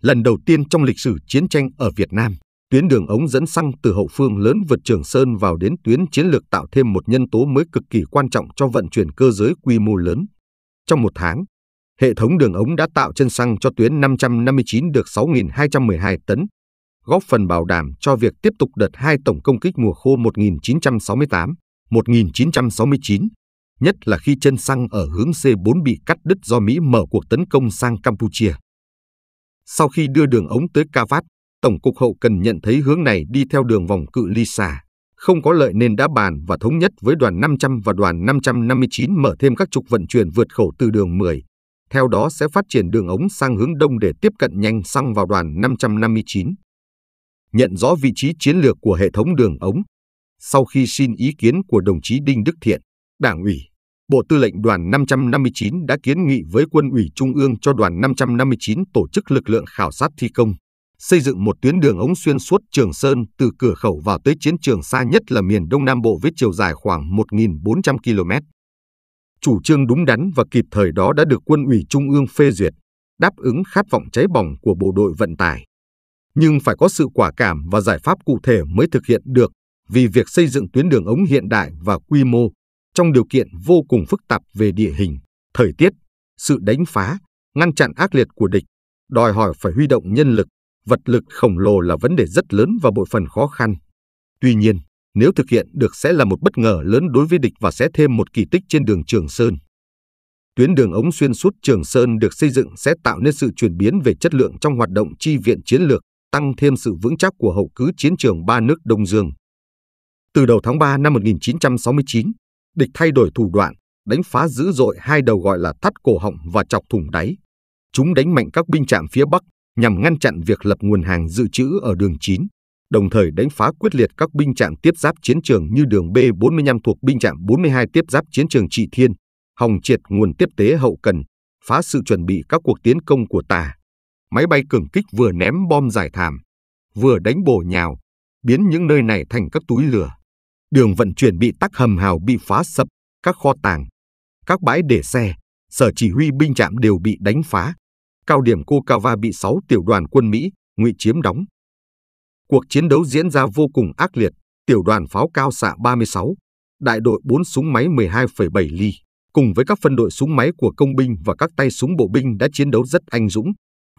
[SPEAKER 1] Lần đầu tiên trong lịch sử chiến tranh ở Việt Nam, Tuyến đường ống dẫn xăng từ hậu phương lớn vượt Trường Sơn vào đến tuyến chiến lược tạo thêm một nhân tố mới cực kỳ quan trọng cho vận chuyển cơ giới quy mô lớn. Trong một tháng, hệ thống đường ống đã tạo chân xăng cho tuyến 559 được 6.212 tấn, góp phần bảo đảm cho việc tiếp tục đợt hai tổng công kích mùa khô 1968-1969, nhất là khi chân xăng ở hướng C4 bị cắt đứt do Mỹ mở cuộc tấn công sang Campuchia. Sau khi đưa đường ống tới Kavat, Tổng cục hậu cần nhận thấy hướng này đi theo đường vòng cự ly xa, không có lợi nên đã bàn và thống nhất với đoàn 500 và đoàn 559 mở thêm các trục vận chuyển vượt khẩu từ đường 10. Theo đó sẽ phát triển đường ống sang hướng đông để tiếp cận nhanh xăng vào đoàn 559. Nhận rõ vị trí chiến lược của hệ thống đường ống, sau khi xin ý kiến của đồng chí Đinh Đức Thiện, Đảng ủy, Bộ Tư lệnh Đoàn 559 đã kiến nghị với Quân ủy Trung ương cho Đoàn 559 tổ chức lực lượng khảo sát thi công, xây dựng một tuyến đường ống xuyên suốt Trường Sơn từ cửa khẩu vào tới chiến trường xa nhất là miền Đông Nam Bộ với chiều dài khoảng 1.400 km. Chủ trương đúng đắn và kịp thời đó đã được Quân ủy Trung ương phê duyệt, đáp ứng khát vọng cháy bỏng của bộ đội vận tải. Nhưng phải có sự quả cảm và giải pháp cụ thể mới thực hiện được, vì việc xây dựng tuyến đường ống hiện đại và quy mô trong điều kiện vô cùng phức tạp về địa hình, thời tiết, sự đánh phá, ngăn chặn ác liệt của địch, đòi hỏi phải huy động nhân lực, vật lực khổng lồ là vấn đề rất lớn và bội phần khó khăn. Tuy nhiên, nếu thực hiện được sẽ là một bất ngờ lớn đối với địch và sẽ thêm một kỳ tích trên đường Trường Sơn. Tuyến đường ống xuyên suốt Trường Sơn được xây dựng sẽ tạo nên sự chuyển biến về chất lượng trong hoạt động chi viện chiến lược, tăng thêm sự vững chắc của hậu cứ chiến trường ba nước Đông Dương. Từ đầu tháng 3 năm 1969, địch thay đổi thủ đoạn, đánh phá dữ dội hai đầu gọi là thắt cổ họng và chọc thủng đáy. Chúng đánh mạnh các binh trạm phía Bắc, nhằm ngăn chặn việc lập nguồn hàng dự trữ ở đường 9, đồng thời đánh phá quyết liệt các binh trạm tiếp giáp chiến trường như đường B45 thuộc binh trạm 42 tiếp giáp chiến trường Trị Thiên, hòng triệt nguồn tiếp tế hậu cần, phá sự chuẩn bị các cuộc tiến công của tà. Máy bay cường kích vừa ném bom giải thảm, vừa đánh bổ nhào, biến những nơi này thành các túi lửa. Đường vận chuyển bị tắc hầm hào bị phá sập, các kho tàng, các bãi để xe, sở chỉ huy binh trạm đều bị đánh phá cao điểm Kokava bị 6 tiểu đoàn quân Mỹ ngụy chiếm đóng. Cuộc chiến đấu diễn ra vô cùng ác liệt, tiểu đoàn pháo cao xạ 36, đại đội 4 súng máy 12,7 ly, cùng với các phân đội súng máy của công binh và các tay súng bộ binh đã chiến đấu rất anh dũng,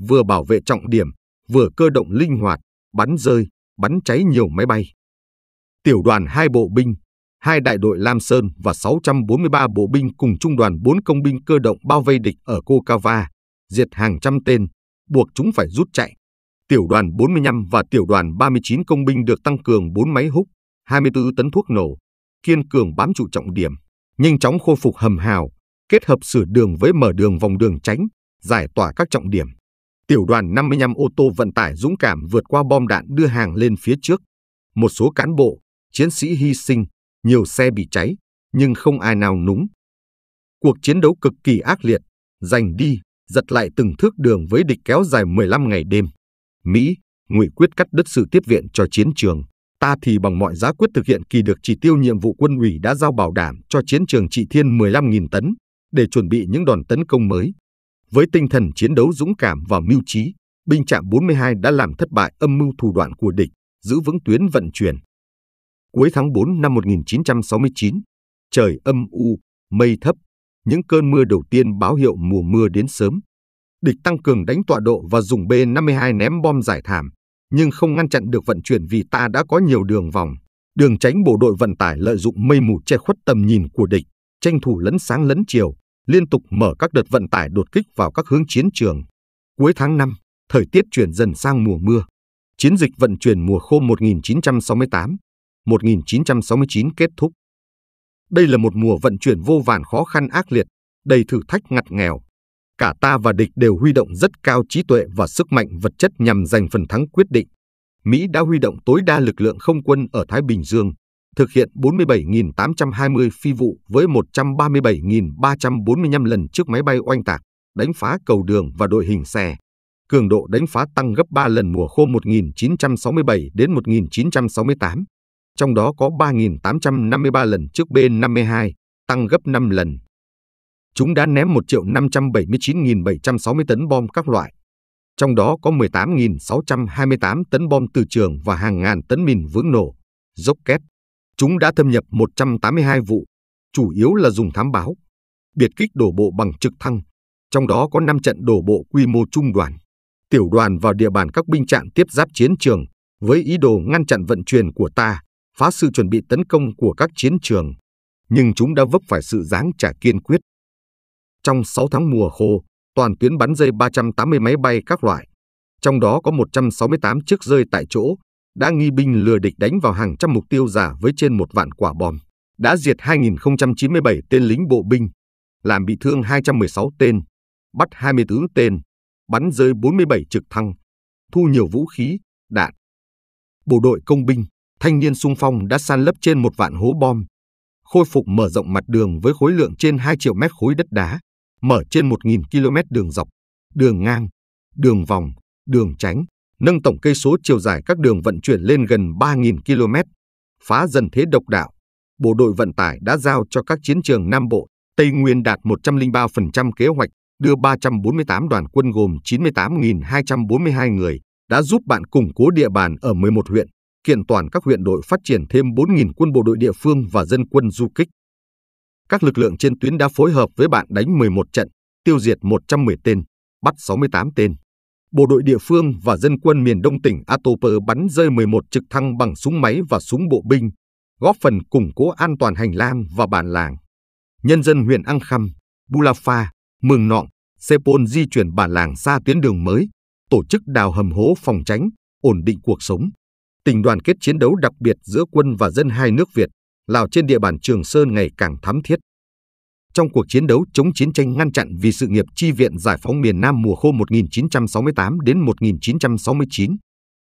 [SPEAKER 1] vừa bảo vệ trọng điểm, vừa cơ động linh hoạt, bắn rơi, bắn cháy nhiều máy bay. Tiểu đoàn 2 bộ binh, hai đại đội Lam Sơn và 643 bộ binh cùng trung đoàn 4 công binh cơ động bao vây địch ở Kokava, diệt hàng trăm tên, buộc chúng phải rút chạy. Tiểu đoàn 45 và tiểu đoàn 39 công binh được tăng cường 4 máy húc, 24 tấn thuốc nổ, kiên cường bám trụ trọng điểm, nhanh chóng khôi phục hầm hào, kết hợp sửa đường với mở đường vòng đường tránh, giải tỏa các trọng điểm. Tiểu đoàn 55 ô tô vận tải dũng cảm vượt qua bom đạn đưa hàng lên phía trước. Một số cán bộ, chiến sĩ hy sinh, nhiều xe bị cháy, nhưng không ai nào núng. Cuộc chiến đấu cực kỳ ác liệt, giành đi giật lại từng thước đường với địch kéo dài 15 ngày đêm. Mỹ, nghị quyết cắt đứt sự tiếp viện cho chiến trường. Ta thì bằng mọi giá quyết thực hiện kỳ được chỉ tiêu nhiệm vụ quân ủy đã giao bảo đảm cho chiến trường trị thiên 15.000 tấn để chuẩn bị những đòn tấn công mới. Với tinh thần chiến đấu dũng cảm và mưu trí, binh trạm 42 đã làm thất bại âm mưu thủ đoạn của địch, giữ vững tuyến vận chuyển. Cuối tháng 4 năm 1969, trời âm u, mây thấp, những cơn mưa đầu tiên báo hiệu mùa mưa đến sớm. Địch tăng cường đánh tọa độ và dùng B-52 ném bom giải thảm, nhưng không ngăn chặn được vận chuyển vì ta đã có nhiều đường vòng. Đường tránh bộ đội vận tải lợi dụng mây mù che khuất tầm nhìn của địch, tranh thủ lấn sáng lấn chiều, liên tục mở các đợt vận tải đột kích vào các hướng chiến trường. Cuối tháng 5, thời tiết chuyển dần sang mùa mưa. Chiến dịch vận chuyển mùa khô 1968, 1969 kết thúc. Đây là một mùa vận chuyển vô vàn khó khăn ác liệt, đầy thử thách ngặt nghèo. Cả ta và địch đều huy động rất cao trí tuệ và sức mạnh vật chất nhằm giành phần thắng quyết định. Mỹ đã huy động tối đa lực lượng không quân ở Thái Bình Dương, thực hiện 47.820 phi vụ với 137.345 lần chiếc máy bay oanh tạc, đánh phá cầu đường và đội hình xe. Cường độ đánh phá tăng gấp 3 lần mùa khô 1967 đến 1968 trong đó có 3.853 lần trước B-52, tăng gấp 5 lần. Chúng đã ném 1 579.760 tấn bom các loại, trong đó có 18.628 tấn bom từ trường và hàng ngàn tấn mìn vướng nổ, dốc két. Chúng đã thâm nhập 182 vụ, chủ yếu là dùng thám báo, biệt kích đổ bộ bằng trực thăng, trong đó có 5 trận đổ bộ quy mô trung đoàn. Tiểu đoàn vào địa bàn các binh trạng tiếp giáp chiến trường với ý đồ ngăn chặn vận chuyển của ta phá sự chuẩn bị tấn công của các chiến trường, nhưng chúng đã vấp phải sự giáng trả kiên quyết. Trong 6 tháng mùa khô, toàn tuyến bắn rơi 380 máy bay các loại, trong đó có 168 chiếc rơi tại chỗ, đã nghi binh lừa địch đánh vào hàng trăm mục tiêu giả với trên một vạn quả bom, đã diệt 2.097 tên lính bộ binh, làm bị thương 216 tên, bắt 24 tên, bắn rơi 47 trực thăng, thu nhiều vũ khí, đạn. Bộ đội công binh, thanh niên sung phong đã san lấp trên một vạn hố bom, khôi phục mở rộng mặt đường với khối lượng trên 2 triệu mét khối đất đá, mở trên 1.000 km đường dọc, đường ngang, đường vòng, đường tránh, nâng tổng cây số chiều dài các đường vận chuyển lên gần 3.000 km, phá dần thế độc đạo. Bộ đội vận tải đã giao cho các chiến trường Nam Bộ, Tây Nguyên đạt 103% kế hoạch, đưa 348 đoàn quân gồm 98.242 người, đã giúp bạn củng cố địa bàn ở 11 huyện kiện toàn các huyện đội phát triển thêm 4.000 quân bộ đội địa phương và dân quân du kích. Các lực lượng trên tuyến đã phối hợp với bạn đánh 11 trận, tiêu diệt 110 tên, bắt 68 tên. Bộ đội địa phương và dân quân miền đông tỉnh Atoper bắn rơi 11 trực thăng bằng súng máy và súng bộ binh, góp phần củng cố an toàn hành lang và bản làng. Nhân dân huyện Ang Khăm, Bulafa, Mường Nọng, Sepol di chuyển bản làng xa tuyến đường mới, tổ chức đào hầm hố phòng tránh, ổn định cuộc sống tình đoàn kết chiến đấu đặc biệt giữa quân và dân hai nước Việt, Lào trên địa bàn Trường Sơn ngày càng thắm thiết. Trong cuộc chiến đấu chống chiến tranh ngăn chặn vì sự nghiệp chi viện giải phóng miền Nam mùa khô 1968 đến 1969,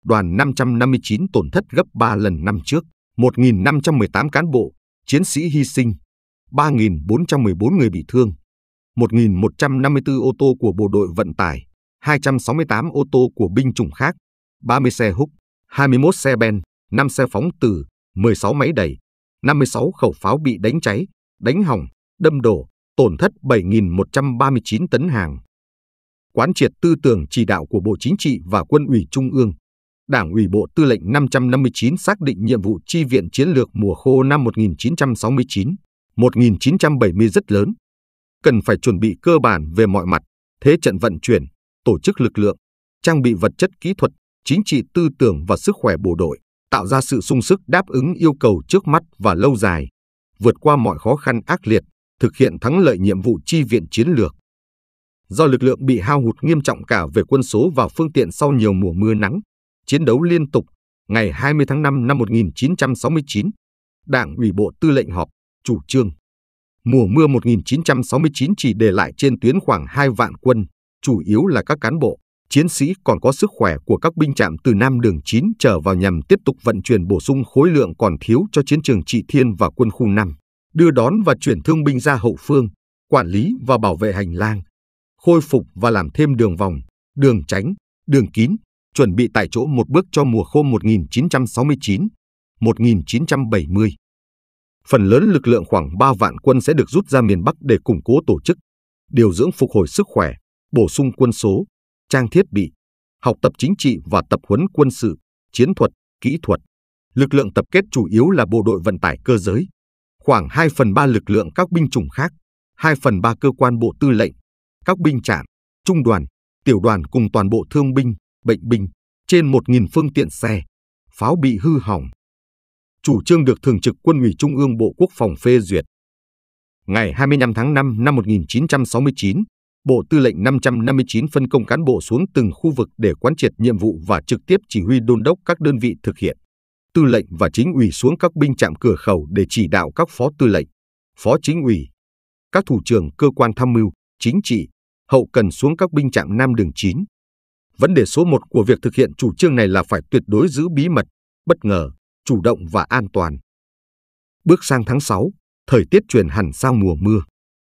[SPEAKER 1] đoàn 559 tổn thất gấp 3 lần năm trước, 1.518 cán bộ, chiến sĩ hy sinh, 3.414 người bị thương, 1.154 ô tô của bộ đội vận tải, 268 ô tô của binh chủng khác, 30 xe húc, 21 xe ben, 5 xe phóng từ, 16 máy đẩy, 56 khẩu pháo bị đánh cháy, đánh hỏng, đâm đổ, tổn thất 7.139 tấn hàng. Quán triệt tư tưởng chỉ đạo của Bộ Chính trị và Quân ủy Trung ương, Đảng ủy Bộ Tư lệnh 559 xác định nhiệm vụ chi viện chiến lược mùa khô năm 1969, 1970 rất lớn. Cần phải chuẩn bị cơ bản về mọi mặt, thế trận vận chuyển, tổ chức lực lượng, trang bị vật chất kỹ thuật, chính trị tư tưởng và sức khỏe bộ đội, tạo ra sự sung sức đáp ứng yêu cầu trước mắt và lâu dài, vượt qua mọi khó khăn ác liệt, thực hiện thắng lợi nhiệm vụ chi viện chiến lược. Do lực lượng bị hao hụt nghiêm trọng cả về quân số và phương tiện sau nhiều mùa mưa nắng, chiến đấu liên tục, ngày 20 tháng 5 năm 1969, Đảng ủy Bộ Tư lệnh họp, chủ trương. Mùa mưa 1969 chỉ để lại trên tuyến khoảng 2 vạn quân, chủ yếu là các cán bộ, chiến sĩ còn có sức khỏe của các binh trạm từ Nam Đường 9 trở vào nhằm tiếp tục vận chuyển bổ sung khối lượng còn thiếu cho chiến trường Trị Thiên và quân khu 5, đưa đón và chuyển thương binh ra hậu phương, quản lý và bảo vệ hành lang, khôi phục và làm thêm đường vòng, đường tránh, đường kín, chuẩn bị tại chỗ một bước cho mùa khô 1969-1970. Phần lớn lực lượng khoảng 3 vạn quân sẽ được rút ra miền Bắc để củng cố tổ chức, điều dưỡng phục hồi sức khỏe, bổ sung quân số, trang thiết bị, học tập chính trị và tập huấn quân sự, chiến thuật, kỹ thuật. Lực lượng tập kết chủ yếu là bộ đội vận tải cơ giới, khoảng 2 phần 3 lực lượng các binh chủng khác, 2 phần 3 cơ quan bộ tư lệnh, các binh trạm, trung đoàn, tiểu đoàn cùng toàn bộ thương binh, bệnh binh, trên 1.000 phương tiện xe, pháo bị hư hỏng. Chủ trương được Thường trực Quân ủy Trung ương Bộ Quốc phòng phê duyệt. Ngày 25 tháng 5 năm 1969, Bộ Tư lệnh 559 phân công cán bộ xuống từng khu vực để quán triệt nhiệm vụ và trực tiếp chỉ huy đôn đốc các đơn vị thực hiện. Tư lệnh và chính ủy xuống các binh trạm cửa khẩu để chỉ đạo các phó tư lệnh, phó chính ủy, các thủ trưởng cơ quan tham mưu, chính trị, hậu cần xuống các binh trạm Nam đường 9. Vấn đề số 1 của việc thực hiện chủ trương này là phải tuyệt đối giữ bí mật, bất ngờ, chủ động và an toàn. Bước sang tháng 6, thời tiết chuyển hẳn sang mùa mưa.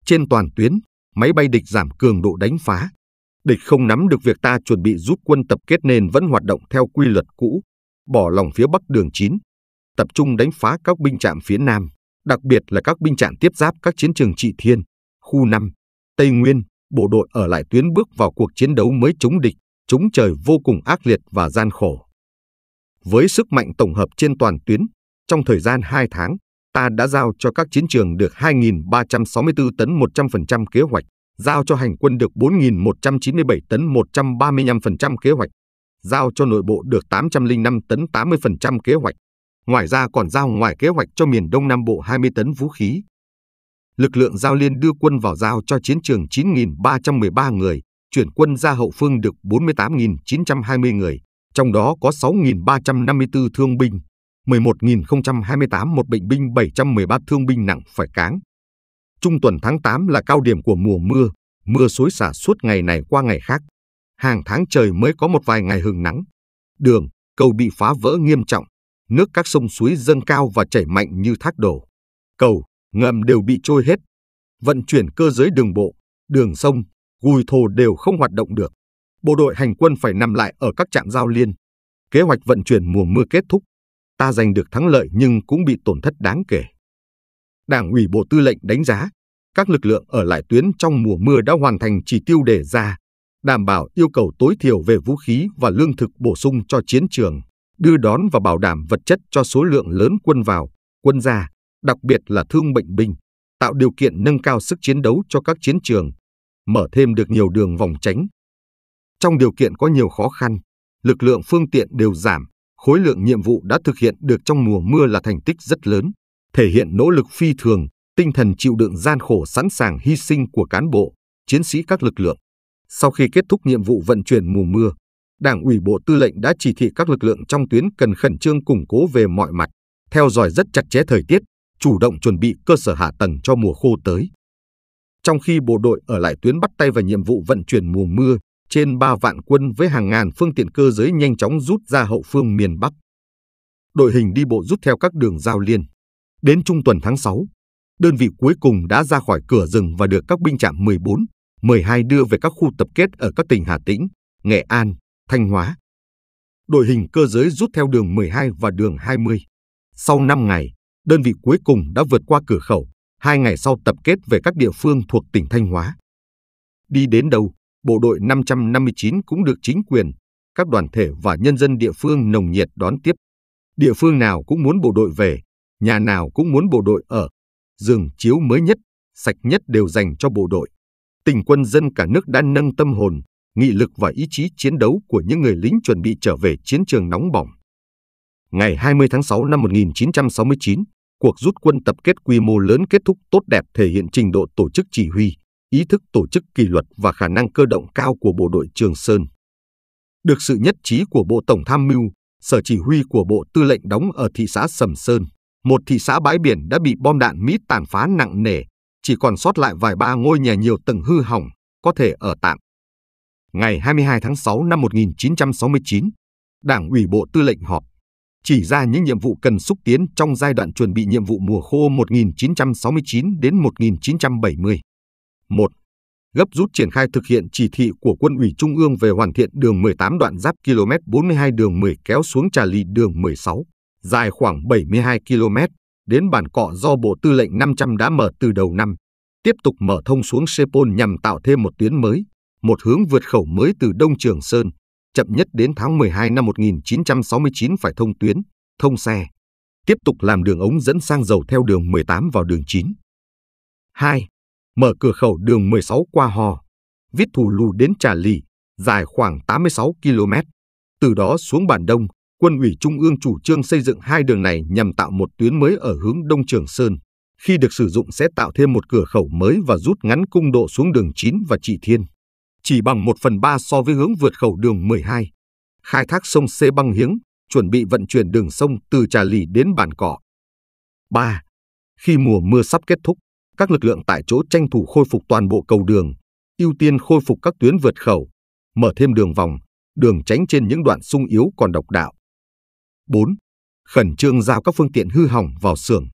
[SPEAKER 1] Trên toàn tuyến, máy bay địch giảm cường độ đánh phá. Địch không nắm được việc ta chuẩn bị giúp quân tập kết nên vẫn hoạt động theo quy luật cũ, bỏ lòng phía bắc đường 9, tập trung đánh phá các binh trạm phía nam, đặc biệt là các binh trạm tiếp giáp các chiến trường trị thiên, khu 5, Tây Nguyên, bộ đội ở lại tuyến bước vào cuộc chiến đấu mới chống địch, chống trời vô cùng ác liệt và gian khổ. Với sức mạnh tổng hợp trên toàn tuyến, trong thời gian 2 tháng, ta đã giao cho các chiến trường được 2.364 tấn 100% kế hoạch, giao cho hành quân được 4.197 tấn 135% kế hoạch, giao cho nội bộ được 805 tấn 80% kế hoạch. Ngoài ra còn giao ngoài kế hoạch cho miền Đông Nam Bộ 20 tấn vũ khí. Lực lượng giao liên đưa quân vào giao cho chiến trường 9.313 người, chuyển quân ra hậu phương được 48.920 người, trong đó có 6.354 thương binh. 11.028 một bệnh binh 713 thương binh nặng phải cáng. Trung tuần tháng 8 là cao điểm của mùa mưa, mưa xối xả suốt ngày này qua ngày khác. Hàng tháng trời mới có một vài ngày hừng nắng. Đường, cầu bị phá vỡ nghiêm trọng, nước các sông suối dâng cao và chảy mạnh như thác đổ. Cầu, ngầm đều bị trôi hết. Vận chuyển cơ giới đường bộ, đường sông, gùi thồ đều không hoạt động được. Bộ đội hành quân phải nằm lại ở các trạm giao liên. Kế hoạch vận chuyển mùa mưa kết thúc, ta giành được thắng lợi nhưng cũng bị tổn thất đáng kể. Đảng ủy Bộ Tư lệnh đánh giá, các lực lượng ở lại tuyến trong mùa mưa đã hoàn thành chỉ tiêu đề ra, đảm bảo yêu cầu tối thiểu về vũ khí và lương thực bổ sung cho chiến trường, đưa đón và bảo đảm vật chất cho số lượng lớn quân vào, quân ra, đặc biệt là thương bệnh binh, tạo điều kiện nâng cao sức chiến đấu cho các chiến trường, mở thêm được nhiều đường vòng tránh. Trong điều kiện có nhiều khó khăn, lực lượng phương tiện đều giảm, khối lượng nhiệm vụ đã thực hiện được trong mùa mưa là thành tích rất lớn, thể hiện nỗ lực phi thường, tinh thần chịu đựng gian khổ sẵn sàng hy sinh của cán bộ, chiến sĩ các lực lượng. Sau khi kết thúc nhiệm vụ vận chuyển mùa mưa, Đảng ủy Bộ Tư lệnh đã chỉ thị các lực lượng trong tuyến cần khẩn trương củng cố về mọi mặt, theo dõi rất chặt chẽ thời tiết, chủ động chuẩn bị cơ sở hạ tầng cho mùa khô tới. Trong khi bộ đội ở lại tuyến bắt tay vào nhiệm vụ vận chuyển mùa mưa, trên 3 vạn quân với hàng ngàn phương tiện cơ giới nhanh chóng rút ra hậu phương miền Bắc. Đội hình đi bộ rút theo các đường giao liên. Đến trung tuần tháng 6, đơn vị cuối cùng đã ra khỏi cửa rừng và được các binh trạm 14, 12 đưa về các khu tập kết ở các tỉnh Hà Tĩnh, Nghệ An, Thanh Hóa. Đội hình cơ giới rút theo đường 12 và đường 20. Sau 5 ngày, đơn vị cuối cùng đã vượt qua cửa khẩu, hai ngày sau tập kết về các địa phương thuộc tỉnh Thanh Hóa. Đi đến đâu, bộ đội 559 cũng được chính quyền, các đoàn thể và nhân dân địa phương nồng nhiệt đón tiếp. Địa phương nào cũng muốn bộ đội về, nhà nào cũng muốn bộ đội ở. Giường chiếu mới nhất, sạch nhất đều dành cho bộ đội. Tình quân dân cả nước đã nâng tâm hồn, nghị lực và ý chí chiến đấu của những người lính chuẩn bị trở về chiến trường nóng bỏng. Ngày 20 tháng 6 năm 1969, cuộc rút quân tập kết quy mô lớn kết thúc tốt đẹp thể hiện trình độ tổ chức chỉ huy, ý thức tổ chức kỷ luật và khả năng cơ động cao của bộ đội Trường Sơn. Được sự nhất trí của Bộ Tổng Tham mưu, Sở Chỉ huy của Bộ Tư lệnh đóng ở thị xã Sầm Sơn, một thị xã bãi biển đã bị bom đạn Mỹ tàn phá nặng nề, chỉ còn sót lại vài ba ngôi nhà nhiều tầng hư hỏng, có thể ở tạm. Ngày 22 tháng 6 năm 1969, Đảng ủy Bộ Tư lệnh họp, chỉ ra những nhiệm vụ cần xúc tiến trong giai đoạn chuẩn bị nhiệm vụ mùa khô 1969 đến 1970. 1. Gấp rút triển khai thực hiện chỉ thị của Quân ủy Trung ương về hoàn thiện đường 18 đoạn giáp km 42 đường 10 kéo xuống Trà lị đường 16, dài khoảng 72 km, đến bản cọ do Bộ Tư lệnh 500 đã mở từ đầu năm, tiếp tục mở thông xuống Sepol nhằm tạo thêm một tuyến mới, một hướng vượt khẩu mới từ Đông Trường Sơn, chậm nhất đến tháng 12 năm 1969 phải thông tuyến, thông xe, tiếp tục làm đường ống dẫn sang dầu theo đường 18 vào đường 9. 2 mở cửa khẩu đường 16 qua Hò, viết thủ lù đến Trà Lì, dài khoảng 86 km. Từ đó xuống Bản Đông, Quân ủy Trung ương chủ trương xây dựng hai đường này nhằm tạo một tuyến mới ở hướng Đông Trường Sơn. Khi được sử dụng sẽ tạo thêm một cửa khẩu mới và rút ngắn cung độ xuống đường 9 và Trị Thiên. Chỉ bằng 1 phần 3 so với hướng vượt khẩu đường 12. Khai thác sông C băng hiếng, chuẩn bị vận chuyển đường sông từ Trà Lì đến Bản Cọ. 3. Khi mùa mưa sắp kết thúc, các lực lượng tại chỗ tranh thủ khôi phục toàn bộ cầu đường, ưu tiên khôi phục các tuyến vượt khẩu, mở thêm đường vòng, đường tránh trên những đoạn sung yếu còn độc đạo. 4. Khẩn trương giao các phương tiện hư hỏng vào xưởng,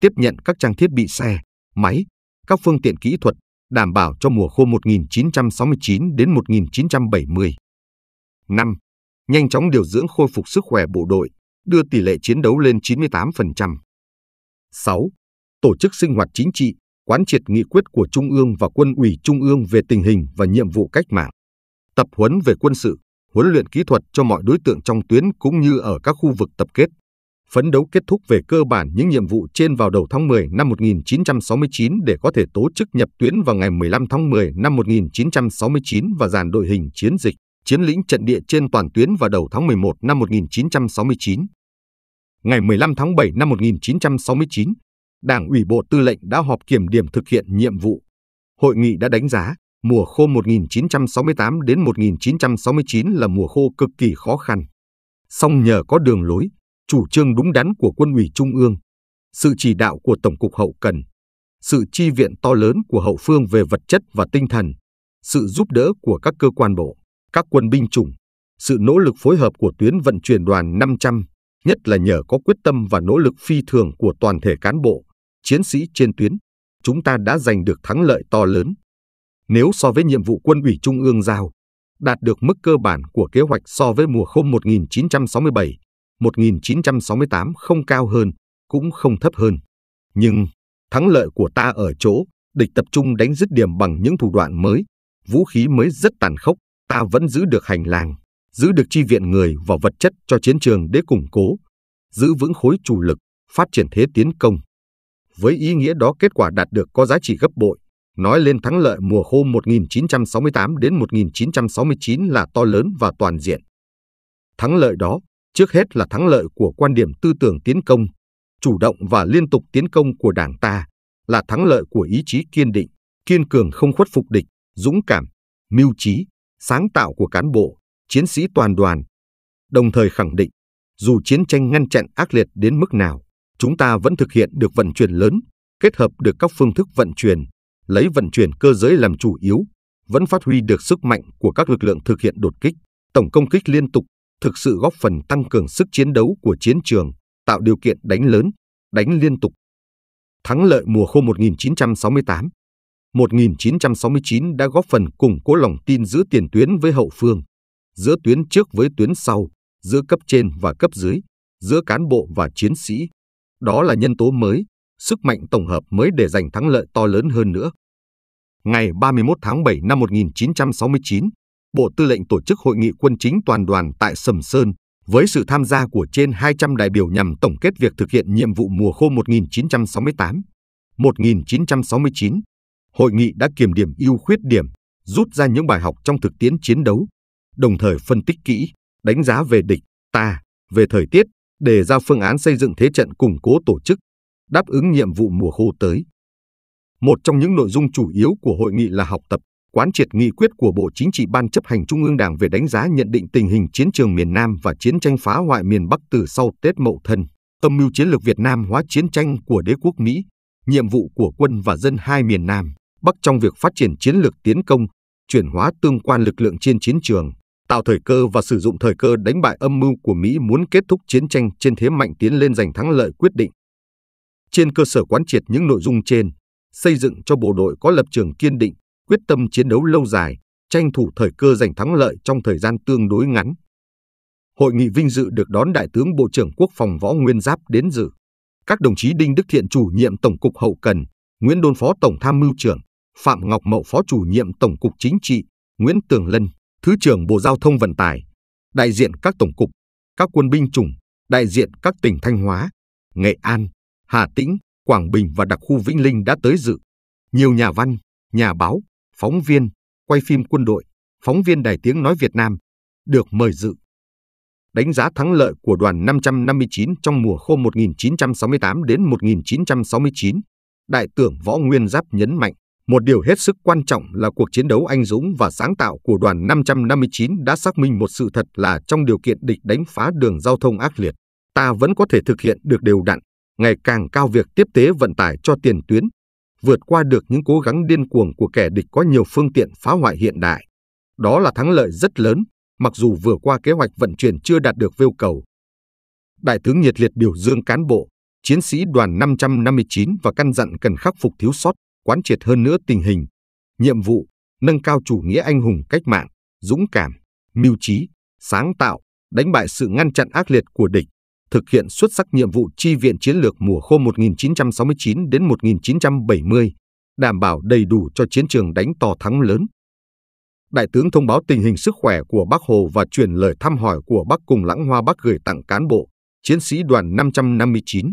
[SPEAKER 1] tiếp nhận các trang thiết bị xe, máy, các phương tiện kỹ thuật, đảm bảo cho mùa khô 1969 đến 1970. 5. Nhanh chóng điều dưỡng khôi phục sức khỏe bộ đội, đưa tỷ lệ chiến đấu lên 98%. 6. Tổ chức sinh hoạt chính trị, quán triệt nghị quyết của Trung ương và Quân ủy Trung ương về tình hình và nhiệm vụ cách mạng, tập huấn về quân sự, huấn luyện kỹ thuật cho mọi đối tượng trong tuyến cũng như ở các khu vực tập kết, phấn đấu kết thúc về cơ bản những nhiệm vụ trên vào đầu tháng 10 năm 1969 để có thể tổ chức nhập tuyến vào ngày 15 tháng 10 năm 1969 và dàn đội hình chiến dịch, chiến lĩnh trận địa trên toàn tuyến vào đầu tháng 11 năm 1969. Ngày 15 tháng 7 năm 1969, Đảng ủy Bộ Tư lệnh đã họp kiểm điểm thực hiện nhiệm vụ. Hội nghị đã đánh giá mùa khô 1968 đến 1969 là mùa khô cực kỳ khó khăn. Song nhờ có đường lối, chủ trương đúng đắn của quân ủy trung ương, sự chỉ đạo của Tổng cục Hậu cần, sự chi viện to lớn của hậu phương về vật chất và tinh thần, sự giúp đỡ của các cơ quan bộ, các quân binh chủng, sự nỗ lực phối hợp của tuyến vận chuyển đoàn 500, nhất là nhờ có quyết tâm và nỗ lực phi thường của toàn thể cán bộ, chiến sĩ trên tuyến, chúng ta đã giành được thắng lợi to lớn. Nếu so với nhiệm vụ quân ủy trung ương giao, đạt được mức cơ bản của kế hoạch so với mùa khô 1967, 1968 không cao hơn, cũng không thấp hơn. Nhưng thắng lợi của ta ở chỗ địch tập trung đánh dứt điểm bằng những thủ đoạn mới, vũ khí mới rất tàn khốc, ta vẫn giữ được hành lang, giữ được chi viện người và vật chất cho chiến trường để củng cố, giữ vững khối chủ lực, phát triển thế tiến công với ý nghĩa đó kết quả đạt được có giá trị gấp bội. Nói lên thắng lợi mùa khô 1968 đến 1969 là to lớn và toàn diện. Thắng lợi đó, trước hết là thắng lợi của quan điểm tư tưởng tiến công, chủ động và liên tục tiến công của Đảng ta, là thắng lợi của ý chí kiên định, kiên cường không khuất phục địch, dũng cảm, mưu trí, sáng tạo của cán bộ, chiến sĩ toàn đoàn. Đồng thời khẳng định, dù chiến tranh ngăn chặn ác liệt đến mức nào, chúng ta vẫn thực hiện được vận chuyển lớn, kết hợp được các phương thức vận chuyển, lấy vận chuyển cơ giới làm chủ yếu, vẫn phát huy được sức mạnh của các lực lượng thực hiện đột kích, tổng công kích liên tục, thực sự góp phần tăng cường sức chiến đấu của chiến trường, tạo điều kiện đánh lớn, đánh liên tục. Thắng lợi mùa khô 1968 1969 đã góp phần củng cố lòng tin giữa tiền tuyến với hậu phương, giữa tuyến trước với tuyến sau, giữa cấp trên và cấp dưới, giữa cán bộ và chiến sĩ, đó là nhân tố mới, sức mạnh tổng hợp mới để giành thắng lợi to lớn hơn nữa. Ngày 31 tháng 7 năm 1969, Bộ Tư lệnh tổ chức hội nghị quân chính toàn đoàn tại Sầm Sơn với sự tham gia của trên 200 đại biểu nhằm tổng kết việc thực hiện nhiệm vụ mùa khô 1968. 1969, hội nghị đã kiểm điểm ưu khuyết điểm, rút ra những bài học trong thực tiễn chiến đấu, đồng thời phân tích kỹ, đánh giá về địch, ta, về thời tiết, đề ra phương án xây dựng thế trận củng cố tổ chức, đáp ứng nhiệm vụ mùa khô tới. Một trong những nội dung chủ yếu của hội nghị là học tập, quán triệt nghị quyết của Bộ Chính trị Ban chấp hành Trung ương Đảng về đánh giá nhận định tình hình chiến trường miền Nam và chiến tranh phá hoại miền Bắc từ sau Tết Mậu Thân, âm mưu chiến lược Việt Nam hóa chiến tranh của đế quốc Mỹ, nhiệm vụ của quân và dân hai miền Nam, Bắc trong việc phát triển chiến lược tiến công, chuyển hóa tương quan lực lượng trên chiến trường, tạo thời cơ và sử dụng thời cơ đánh bại âm mưu của Mỹ muốn kết thúc chiến tranh trên thế mạnh tiến lên giành thắng lợi quyết định. Trên cơ sở quán triệt những nội dung trên, xây dựng cho bộ đội có lập trường kiên định, quyết tâm chiến đấu lâu dài, tranh thủ thời cơ giành thắng lợi trong thời gian tương đối ngắn. Hội nghị vinh dự được đón Đại tướng Bộ trưởng Quốc phòng Võ Nguyên Giáp đến dự. Các đồng chí Đinh Đức Thiện chủ nhiệm Tổng cục Hậu cần, Nguyễn Đôn Phó Tổng tham mưu trưởng, Phạm Ngọc Mậu Phó chủ nhiệm Tổng cục Chính trị, Nguyễn Tường Lân, Thứ trưởng Bộ Giao thông Vận tải, đại diện các tổng cục, các quân binh chủng, đại diện các tỉnh Thanh Hóa, Nghệ An, Hà Tĩnh, Quảng Bình và đặc khu Vĩnh Linh đã tới dự. Nhiều nhà văn, nhà báo, phóng viên, quay phim quân đội, phóng viên Đài Tiếng Nói Việt Nam được mời dự. Đánh giá thắng lợi của đoàn 559 trong mùa khô 1968 đến 1969, Đại tưởng Võ Nguyên Giáp nhấn mạnh một điều hết sức quan trọng là cuộc chiến đấu anh dũng và sáng tạo của đoàn 559 đã xác minh một sự thật là trong điều kiện địch đánh phá đường giao thông ác liệt, ta vẫn có thể thực hiện được đều đặn, ngày càng cao việc tiếp tế vận tải cho tiền tuyến, vượt qua được những cố gắng điên cuồng của kẻ địch có nhiều phương tiện phá hoại hiện đại. Đó là thắng lợi rất lớn, mặc dù vừa qua kế hoạch vận chuyển chưa đạt được yêu cầu. Đại tướng nhiệt liệt biểu dương cán bộ, chiến sĩ đoàn 559 và căn dặn cần khắc phục thiếu sót quán triệt hơn nữa tình hình, nhiệm vụ, nâng cao chủ nghĩa anh hùng cách mạng, dũng cảm, mưu trí, sáng tạo, đánh bại sự ngăn chặn ác liệt của địch, thực hiện xuất sắc nhiệm vụ chi viện chiến lược mùa khô 1969 đến 1970, đảm bảo đầy đủ cho chiến trường đánh to thắng lớn. Đại tướng thông báo tình hình sức khỏe của Bác Hồ và truyền lời thăm hỏi của Bác cùng Lãng Hoa Bác gửi tặng cán bộ, chiến sĩ đoàn 559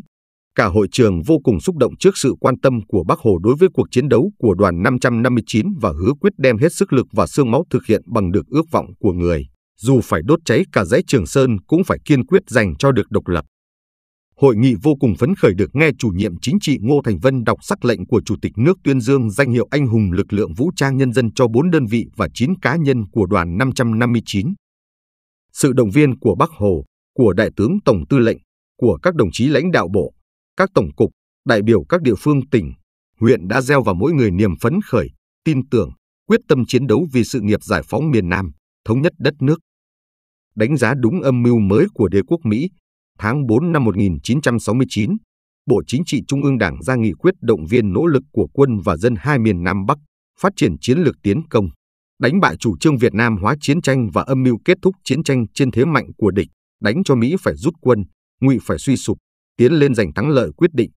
[SPEAKER 1] cả hội trường vô cùng xúc động trước sự quan tâm của Bác Hồ đối với cuộc chiến đấu của đoàn 559 và hứa quyết đem hết sức lực và xương máu thực hiện bằng được ước vọng của người, dù phải đốt cháy cả dãy Trường Sơn cũng phải kiên quyết dành cho được độc lập. Hội nghị vô cùng phấn khởi được nghe chủ nhiệm chính trị Ngô Thành Vân đọc sắc lệnh của Chủ tịch nước tuyên dương danh hiệu anh hùng lực lượng vũ trang nhân dân cho 4 đơn vị và 9 cá nhân của đoàn 559. Sự động viên của Bác Hồ, của Đại tướng Tổng Tư lệnh, của các đồng chí lãnh đạo bộ, các tổng cục, đại biểu các địa phương tỉnh, huyện đã gieo vào mỗi người niềm phấn khởi, tin tưởng, quyết tâm chiến đấu vì sự nghiệp giải phóng miền Nam, thống nhất đất nước. Đánh giá đúng âm mưu mới của đế quốc Mỹ, tháng 4 năm 1969, Bộ Chính trị Trung ương Đảng ra nghị quyết động viên nỗ lực của quân và dân hai miền Nam Bắc, phát triển chiến lược tiến công, đánh bại chủ trương Việt Nam hóa chiến tranh và âm mưu kết thúc chiến tranh trên thế mạnh của địch, đánh cho Mỹ phải rút quân, ngụy phải suy sụp, tiến lên giành thắng lợi quyết định.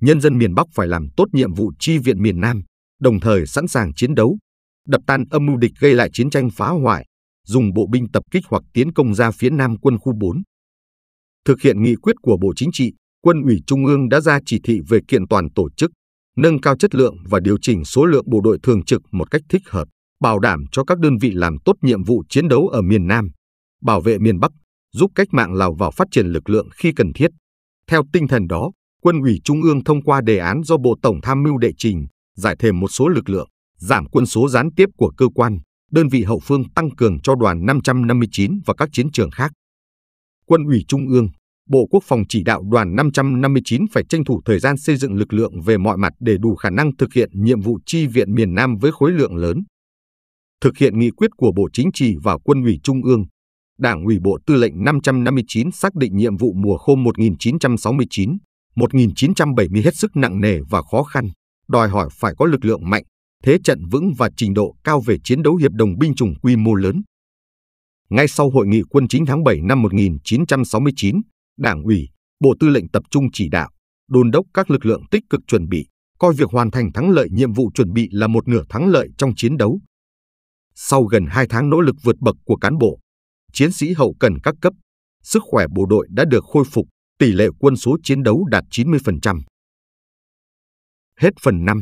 [SPEAKER 1] Nhân dân miền Bắc phải làm tốt nhiệm vụ chi viện miền Nam, đồng thời sẵn sàng chiến đấu, đập tan âm mưu địch gây lại chiến tranh phá hoại, dùng bộ binh tập kích hoặc tiến công ra phía Nam quân khu 4. Thực hiện nghị quyết của Bộ Chính trị, Quân ủy Trung ương đã ra chỉ thị về kiện toàn tổ chức, nâng cao chất lượng và điều chỉnh số lượng bộ đội thường trực một cách thích hợp, bảo đảm cho các đơn vị làm tốt nhiệm vụ chiến đấu ở miền Nam, bảo vệ miền Bắc, giúp cách mạng Lào vào phát triển lực lượng khi cần thiết. Theo tinh thần đó, Quân ủy Trung ương thông qua đề án do Bộ Tổng tham mưu đệ trình, giải thể một số lực lượng, giảm quân số gián tiếp của cơ quan, đơn vị hậu phương tăng cường cho đoàn 559 và các chiến trường khác. Quân ủy Trung ương, Bộ Quốc phòng chỉ đạo đoàn 559 phải tranh thủ thời gian xây dựng lực lượng về mọi mặt để đủ khả năng thực hiện nhiệm vụ chi viện miền Nam với khối lượng lớn. Thực hiện nghị quyết của Bộ Chính trị và Quân ủy Trung ương, Đảng ủy Bộ Tư lệnh 559 xác định nhiệm vụ mùa khô 1969-1970 hết sức nặng nề và khó khăn, đòi hỏi phải có lực lượng mạnh, thế trận vững và trình độ cao về chiến đấu hiệp đồng binh chủng quy mô lớn. Ngay sau hội nghị quân chính tháng 7 năm 1969, Đảng ủy, Bộ Tư lệnh tập trung chỉ đạo, đôn đốc các lực lượng tích cực chuẩn bị, coi việc hoàn thành thắng lợi nhiệm vụ chuẩn bị là một nửa thắng lợi trong chiến đấu. Sau gần 2 tháng nỗ lực vượt bậc của cán bộ, chiến sĩ hậu cần các cấp, sức khỏe bộ đội đã được khôi phục, tỷ lệ quân số chiến đấu đạt 90%. Hết phần 5